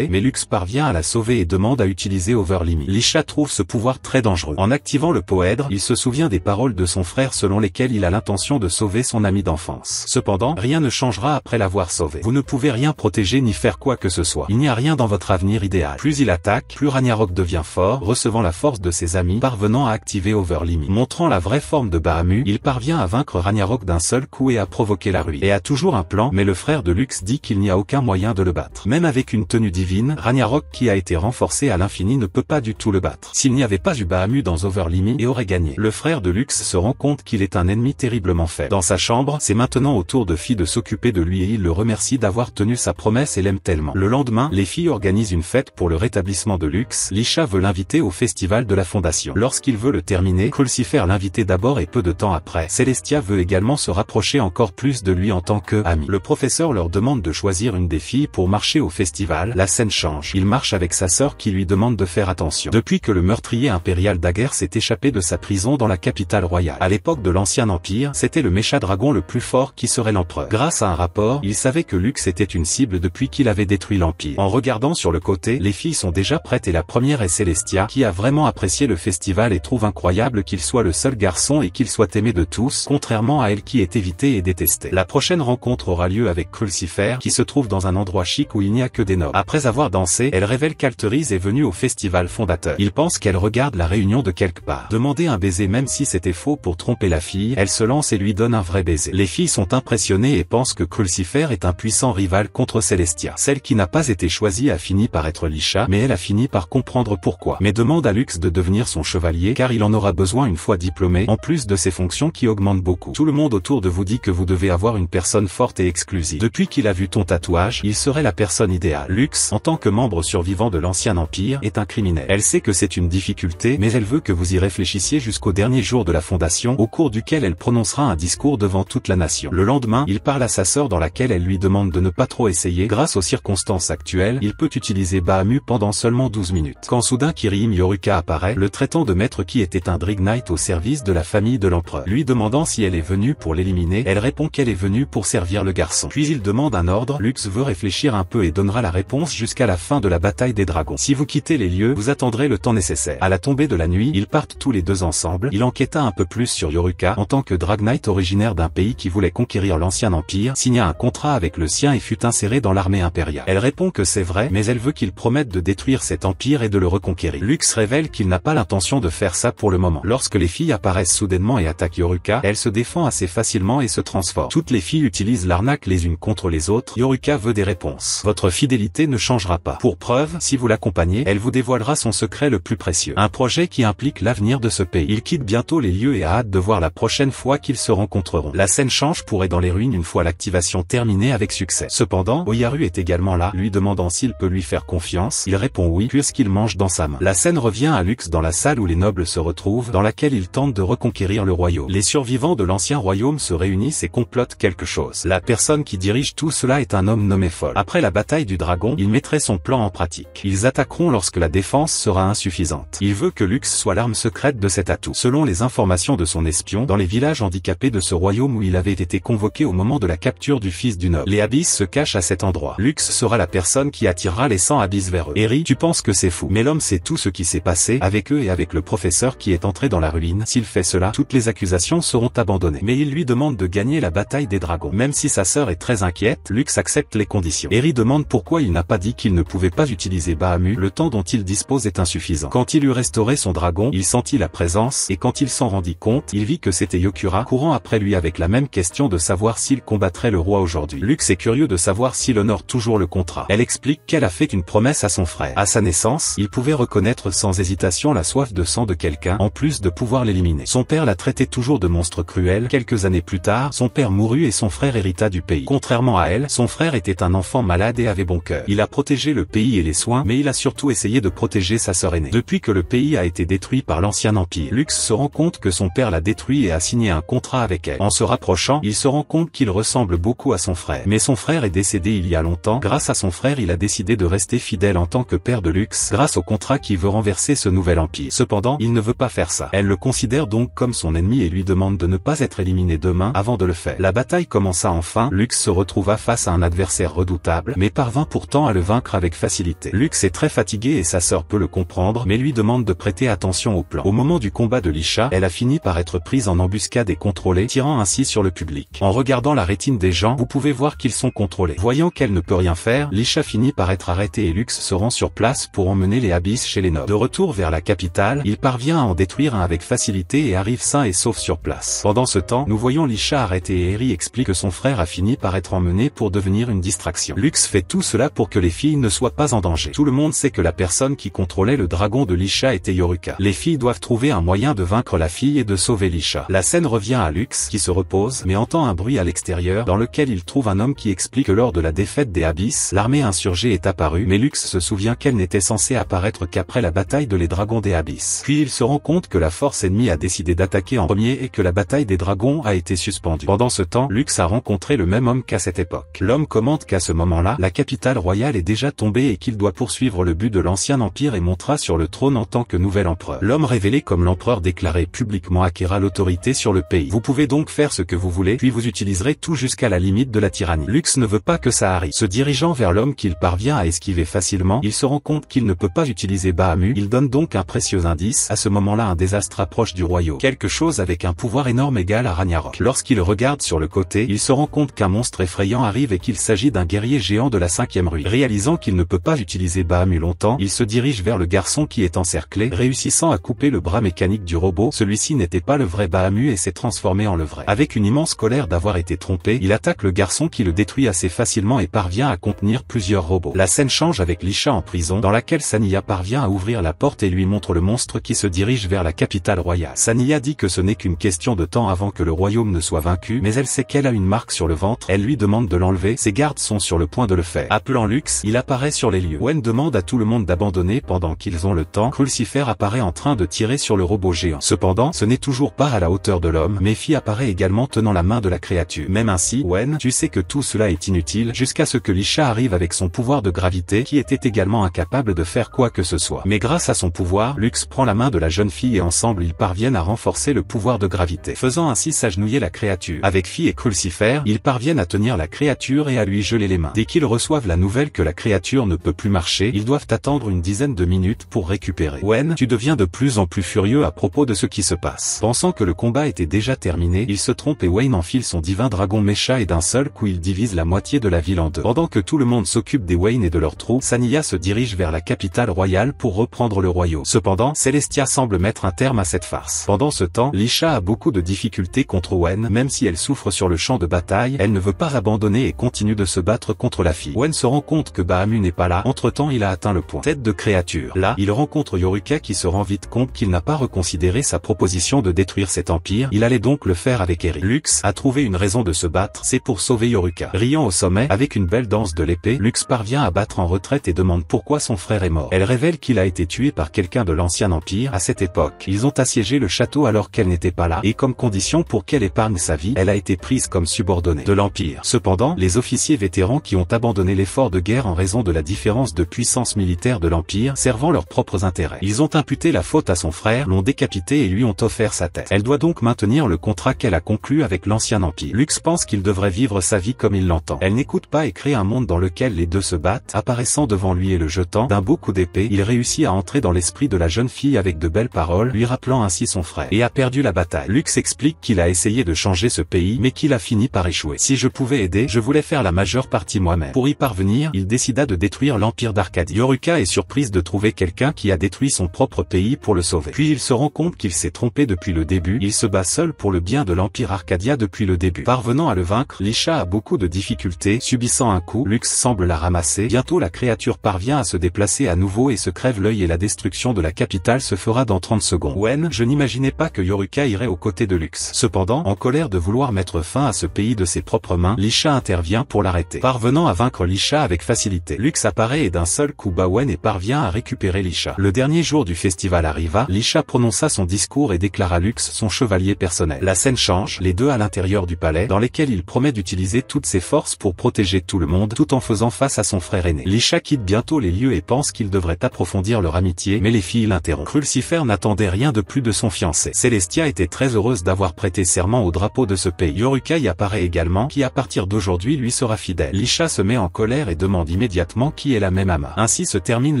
mais Lux parvient à la sauver et demande à utiliser Overlimi. Lisha trouve ce pouvoir très dangereux. En activant le poèdre, il se souvient des paroles de son frère selon lesquelles il a l'intention de sauver son ami d'enfance. Cependant, rien ne changera après l'avoir sauvé. Vous ne pouvez rien protéger ni faire quoi que ce soit. Il n'y a rien dans votre avenir idéal. Plus il attaque, plus Ragnarok devient fort, recevant la force de ses amis, parvenant à activer Overlimit. Montrant la vraie forme de Bahamut, il parvient à vaincre Ragnarok d'un seul coup et à provoquer la ruine. Et a toujours un plan, mais le frère de Lux dit qu'il n'y a aucun moyen de le battre. Même avec une tenue divine, Ragnarok qui a été renforcé à l'infini ne peut pas du tout le battre. S'il n'y avait pas eu Bahamut dans Overlimi et aurait gagné, le frère de Lux se rend compte qu'il est un ennemi terriblement faible. Dans sa chambre, c'est maintenant au tour de Fi de s'occuper de lui et il le remercie d'avoir tenu sa promesse et l'aime tellement. Le lendemain, les filles organisent une fête pour le rétablissement de Lux. Lisha veut l'inviter au festival de la Fondation. Lorsqu'il veut le terminer, Crucifer l'invite d'abord et peu de temps après. Celestia veut également se rapprocher encore plus de lui en tant que ami. Le professeur leur demande de choisir une des filles pour marcher au festival, la scène change. Il marche avec sa sœur qui lui demande de faire attention. Depuis que le meurtrier impérial Daguerre s'est échappé de sa prison dans la capitale royale. À l'époque de l'Ancien Empire, c'était le méchant dragon le plus fort qui serait l'empereur. Grâce à un rapport, il savait que Lux était une cible depuis qu'il avait détruit l'Empire. En regardant sur le côté, les filles sont déjà prêtes et la première est Celestia, qui a vraiment apprécié le festival et trouve incroyable qu'il soit le seul garçon et qu'il soit aimé de tous, contrairement à elle qui est évitée et détestée. La prochaine rencontre aura lieu avec Crucifer, qui se trouve dans un endroit chic où il n'y a que des nobles. Après avoir dansé, elle révèle qu'Alteriz est venue au festival fondateur. Il pense qu'elle regarde la réunion de quelque part. Demander un baiser même si c'était faux pour tromper la fille, elle se lance et lui donne un vrai baiser. Les filles sont impressionnées et pensent que Crucifer est un puissant rival contre Celestia. Celle qui n'a pas été choisie a fini par être Lisha, mais elle a fini par comprendre pourquoi. Mais demande à Lux de devenir son chevalier car il en aura besoin une fois diplômé, en plus de ses fonctions qui augmentent beaucoup. Tout le monde autour de vous dit que vous devez avoir une personne forte et exclusive. Depuis qu'il a vu ton tatouage, il serait la personne idéale. Lux. Lux, en tant que membre survivant de l'ancien empire, est un criminel. Elle sait que c'est une difficulté, mais elle veut que vous y réfléchissiez jusqu'au dernier jour de la fondation, au cours duquel elle prononcera un discours devant toute la nation. Le lendemain, il parle à sa sœur dans laquelle elle lui demande de ne pas trop essayer. Grâce aux circonstances actuelles, il peut utiliser Bahamu pendant seulement 12 minutes. Quand soudain Kirim Yoruka apparaît, le traitant de maître qui était un Drig Knight au service de la famille de l'empereur, lui demandant si elle est venue pour l'éliminer, elle répond qu'elle est venue pour servir le garçon. Puis il demande un ordre, Lux veut réfléchir un peu et donnera la réponse jusqu'à la fin de la bataille des dragons. Si vous quittez les lieux, vous attendrez le temps nécessaire. À la tombée de la nuit, ils partent tous les deux ensemble. Il enquêta un peu plus sur Yoruka en tant que Drag Knight originaire d'un pays qui voulait conquérir l'ancien empire, signa un contrat avec le sien et fut inséré dans l'armée impériale. Elle répond que c'est vrai, mais elle veut qu'il promette de détruire cet empire et de le reconquérir. Lux révèle qu'il n'a pas l'intention de faire ça pour le moment. Lorsque les filles apparaissent soudainement et attaquent Yoruka, elle se défend assez facilement et se transforme. Toutes les filles utilisent l'arnaque les unes contre les autres. Yoruka veut des réponses. Votre fidélité ne changera pas. Pour preuve, si vous l'accompagnez, elle vous dévoilera son secret le plus précieux. Un projet qui implique l'avenir de ce pays. Il quitte bientôt les lieux et a hâte de voir la prochaine fois qu'ils se rencontreront. La scène change pour être dans les ruines une fois l'activation terminée avec succès. Cependant, Oyaru est également là, lui demandant s'il peut lui faire confiance. Il répond oui, puisqu'il mange dans sa main. La scène revient à Lux dans la salle où les nobles se retrouvent, dans laquelle ils tentent de reconquérir le royaume. Les survivants de l'ancien royaume se réunissent et complotent quelque chose. La personne qui dirige tout cela est un homme nommé Foll. Après la bataille du dragon, il mettrait son plan en pratique. Ils attaqueront lorsque la défense sera insuffisante. Il veut que Lux soit l'arme secrète de cet atout. Selon les informations de son espion, dans les villages handicapés de ce royaume où il avait été convoqué au moment de la capture du fils du noble, les abysses se cachent à cet endroit. Lux sera la personne qui attirera les 100 abysses vers eux. Eri, tu penses que c'est fou, mais l'homme sait tout ce qui s'est passé avec eux et avec le professeur qui est entré dans la ruine. S'il fait cela, toutes les accusations seront abandonnées. Mais il lui demande de gagner la bataille des dragons. Même si sa sœur est très inquiète, Lux accepte les conditions. Eri demande pourquoi il n'a pas dit qu'il ne pouvait pas utiliser Bahamu, le temps dont il dispose est insuffisant. Quand il eut restauré son dragon, il sentit la présence, et quand il s'en rendit compte, il vit que c'était Yokura courant après lui avec la même question de savoir s'il combattrait le roi aujourd'hui. Lux est curieux de savoir s'il honore toujours le contrat. Elle explique qu'elle a fait une promesse à son frère. À sa naissance, il pouvait reconnaître sans hésitation la soif de sang de quelqu'un, en plus de pouvoir l'éliminer. Son père la traitait toujours de monstre cruel. Quelques années plus tard, son père mourut et son frère hérita du pays. Contrairement à elle, son frère était un enfant malade et avait bon cœur. Il a protégé le pays et les soins mais il a surtout essayé de protéger sa sœur aînée. Depuis que le pays a été détruit par l'ancien empire, Lux se rend compte que son père l'a détruit et a signé un contrat avec elle. En se rapprochant, il se rend compte qu'il ressemble beaucoup à son frère. Mais son frère est décédé il y a longtemps. Grâce à son frère il a décidé de rester fidèle en tant que père de Lux grâce au contrat qui veut renverser ce nouvel empire. Cependant, il ne veut pas faire ça. Elle le considère donc comme son ennemi et lui demande de ne pas être éliminé demain avant de le faire. La bataille commença enfin, Lux se retrouva face à un adversaire redoutable, mais parvint pourtant à le vaincre avec facilité. Lux est très fatigué et sa sœur peut le comprendre mais lui demande de prêter attention au plan. Au moment du combat de Lisha, elle a fini par être prise en embuscade et contrôlée, tirant ainsi sur le public. En regardant la rétine des gens, vous pouvez voir qu'ils sont contrôlés. Voyant qu'elle ne peut rien faire, Lisha finit par être arrêtée et Lux se rend sur place pour emmener les abysses chez les nobles. De retour vers la capitale, il parvient à en détruire un avec facilité et arrive sain et sauf sur place. Pendant ce temps, nous voyons Lisha arrêtée et Eri explique que son frère a fini par être emmené pour devenir une distraction. Lux fait tout cela pour que les filles ne soient pas en danger. Tout le monde sait que la personne qui contrôlait le dragon de Lisha était Yoruka. Les filles doivent trouver un moyen de vaincre la fille et de sauver Lisha. La scène revient à Lux, qui se repose, mais entend un bruit à l'extérieur, dans lequel il trouve un homme qui explique que lors de la défaite des Abysses, l'armée insurgée est apparue, mais Lux se souvient qu'elle n'était censée apparaître qu'après la bataille de les dragons des Abysses. Puis il se rend compte que la force ennemie a décidé d'attaquer en premier et que la bataille des dragons a été suspendue. Pendant ce temps, Lux a rencontré le même homme qu'à cette époque. L'homme commente qu'à ce moment-là, la capitale royale est déjà tombé et qu'il doit poursuivre le but de l'ancien empire et montera sur le trône en tant que nouvel empereur. L'homme révélé comme l'empereur déclaré publiquement acquérera l'autorité sur le pays. Vous pouvez donc faire ce que vous voulez, puis vous utiliserez tout jusqu'à la limite de la tyrannie. Lux ne veut pas que ça arrive. Se dirigeant vers l'homme qu'il parvient à esquiver facilement, il se rend compte qu'il ne peut pas utiliser Bahamut. Il donne donc un précieux indice. À ce moment-là, un désastre approche du royaume. Quelque chose avec un pouvoir énorme égal à Ragnarok. Lorsqu'il regarde sur le côté, il se rend compte qu'un monstre effrayant arrive et qu'il s'agit d'un guerrier géant de la cinquième rue. Réalisant qu'il ne peut pas utiliser Bahamu longtemps, il se dirige vers le garçon qui est encerclé, réussissant à couper le bras mécanique du robot. Celui-ci n'était pas le vrai Bahamu et s'est transformé en le vrai. Avec une immense colère d'avoir été trompé, il attaque le garçon qui le détruit assez facilement et parvient à contenir plusieurs robots. La scène change avec Lisha en prison, dans laquelle Saniya parvient à ouvrir la porte et lui montre le monstre qui se dirige vers la capitale royale. Saniya dit que ce n'est qu'une question de temps avant que le royaume ne soit vaincu, mais elle sait qu'elle a une marque sur le ventre, elle lui demande de l'enlever, ses gardes sont sur le point de le faire. Appelant lui il apparaît sur les lieux. Wen demande à tout le monde d'abandonner pendant qu'ils ont le temps. Crucifer apparaît en train de tirer sur le robot géant. Cependant, ce n'est toujours pas à la hauteur de l'homme. Méfi apparaît également tenant la main de la créature. Même ainsi, Wen, tu sais que tout cela est inutile jusqu'à ce que Lisha arrive avec son pouvoir de gravité qui était également incapable de faire quoi que ce soit. Mais grâce à son pouvoir, Lux prend la main de la jeune fille et ensemble ils parviennent à renforcer le pouvoir de gravité, faisant ainsi s'agenouiller la créature. Avec Phi et Crucifer, ils parviennent à tenir la créature et à lui geler les mains. Dès qu'ils reçoivent la nouvelle que la créature ne peut plus marcher, ils doivent attendre une dizaine de minutes pour récupérer. Wen, tu deviens de plus en plus furieux à propos de ce qui se passe. Pensant que le combat était déjà terminé, il se trompe et Wayne enfile son divin dragon Mecha et d'un seul coup il divise la moitié de la ville en deux. Pendant que tout le monde s'occupe des Wayne et de leurs troupes, Sania se dirige vers la capitale royale pour reprendre le royaume. Cependant, Celestia semble mettre un terme à cette farce. Pendant ce temps, Lisha a beaucoup de difficultés contre Wen, même si elle souffre sur le champ de bataille, elle ne veut pas abandonner et continue de se battre contre la fille. Wen se rend que Bahamu n'est pas là. Entre-temps, il a atteint le point tête de créature. Là, il rencontre Yoruka qui se rend vite compte qu'il n'a pas reconsidéré sa proposition de détruire cet empire. Il allait donc le faire avec eric Lux a trouvé une raison de se battre, c'est pour sauver Yoruka. Riant au sommet, avec une belle danse de l'épée, Lux parvient à battre en retraite et demande pourquoi son frère est mort. Elle révèle qu'il a été tué par quelqu'un de l'ancien empire. À cette époque, ils ont assiégé le château alors qu'elle n'était pas là, et comme condition pour qu'elle épargne sa vie, elle a été prise comme subordonnée de l'empire. Cependant, les officiers vétérans qui ont abandonné l'effort de guerre en raison de la différence de puissance militaire de l'Empire servant leurs propres intérêts. Ils ont imputé la faute à son frère, l'ont décapité et lui ont offert sa tête. Elle doit donc maintenir le contrat qu'elle a conclu avec l'ancien Empire. Lux pense qu'il devrait vivre sa vie comme il l'entend. Elle n'écoute pas et crée un monde dans lequel les deux se battent, apparaissant devant lui et le jetant. D'un beau coup d'épée, il réussit à entrer dans l'esprit de la jeune fille avec de belles paroles, lui rappelant ainsi son frère, et a perdu la bataille. Lux explique qu'il a essayé de changer ce pays, mais qu'il a fini par échouer. Si je pouvais aider, je voulais faire la majeure partie moi-même. Pour y parvenir, il décida de détruire l'empire d'Arcadia. Yoruka est surprise de trouver quelqu'un qui a détruit son propre pays pour le sauver. Puis il se rend compte qu'il s'est trompé depuis le début, il se bat seul pour le bien de l'empire Arcadia depuis le début. Parvenant à le vaincre, Lisha a beaucoup de difficultés, subissant un coup, Lux semble la ramasser, bientôt la créature parvient à se déplacer à nouveau et se crève l'œil et la destruction de la capitale se fera dans 30 secondes. Wen, je n'imaginais pas que Yoruka irait aux côtés de Lux. Cependant, en colère de vouloir mettre fin à ce pays de ses propres mains, Lisha intervient pour l'arrêter. Parvenant à vaincre Lisha avec facilité. Lux apparaît et d'un seul coup Bawen et parvient à récupérer Lisha. Le dernier jour du festival arriva, Lisha prononça son discours et déclara Lux son chevalier personnel. La scène change, les deux à l'intérieur du palais, dans lesquels il promet d'utiliser toutes ses forces pour protéger tout le monde, tout en faisant face à son frère aîné. Lisha quitte bientôt les lieux et pense qu'il devrait approfondir leur amitié, mais les filles l'interrompent. Crucifer n'attendait rien de plus de son fiancé. Celestia était très heureuse d'avoir prêté serment au drapeau de ce pays. Yorukai apparaît également, qui à partir d'aujourd'hui lui sera fidèle. Lisha se met en colère et demande immédiatement qui est la même Ama. Ainsi se termine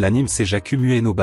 l'anime Seijaku Mueno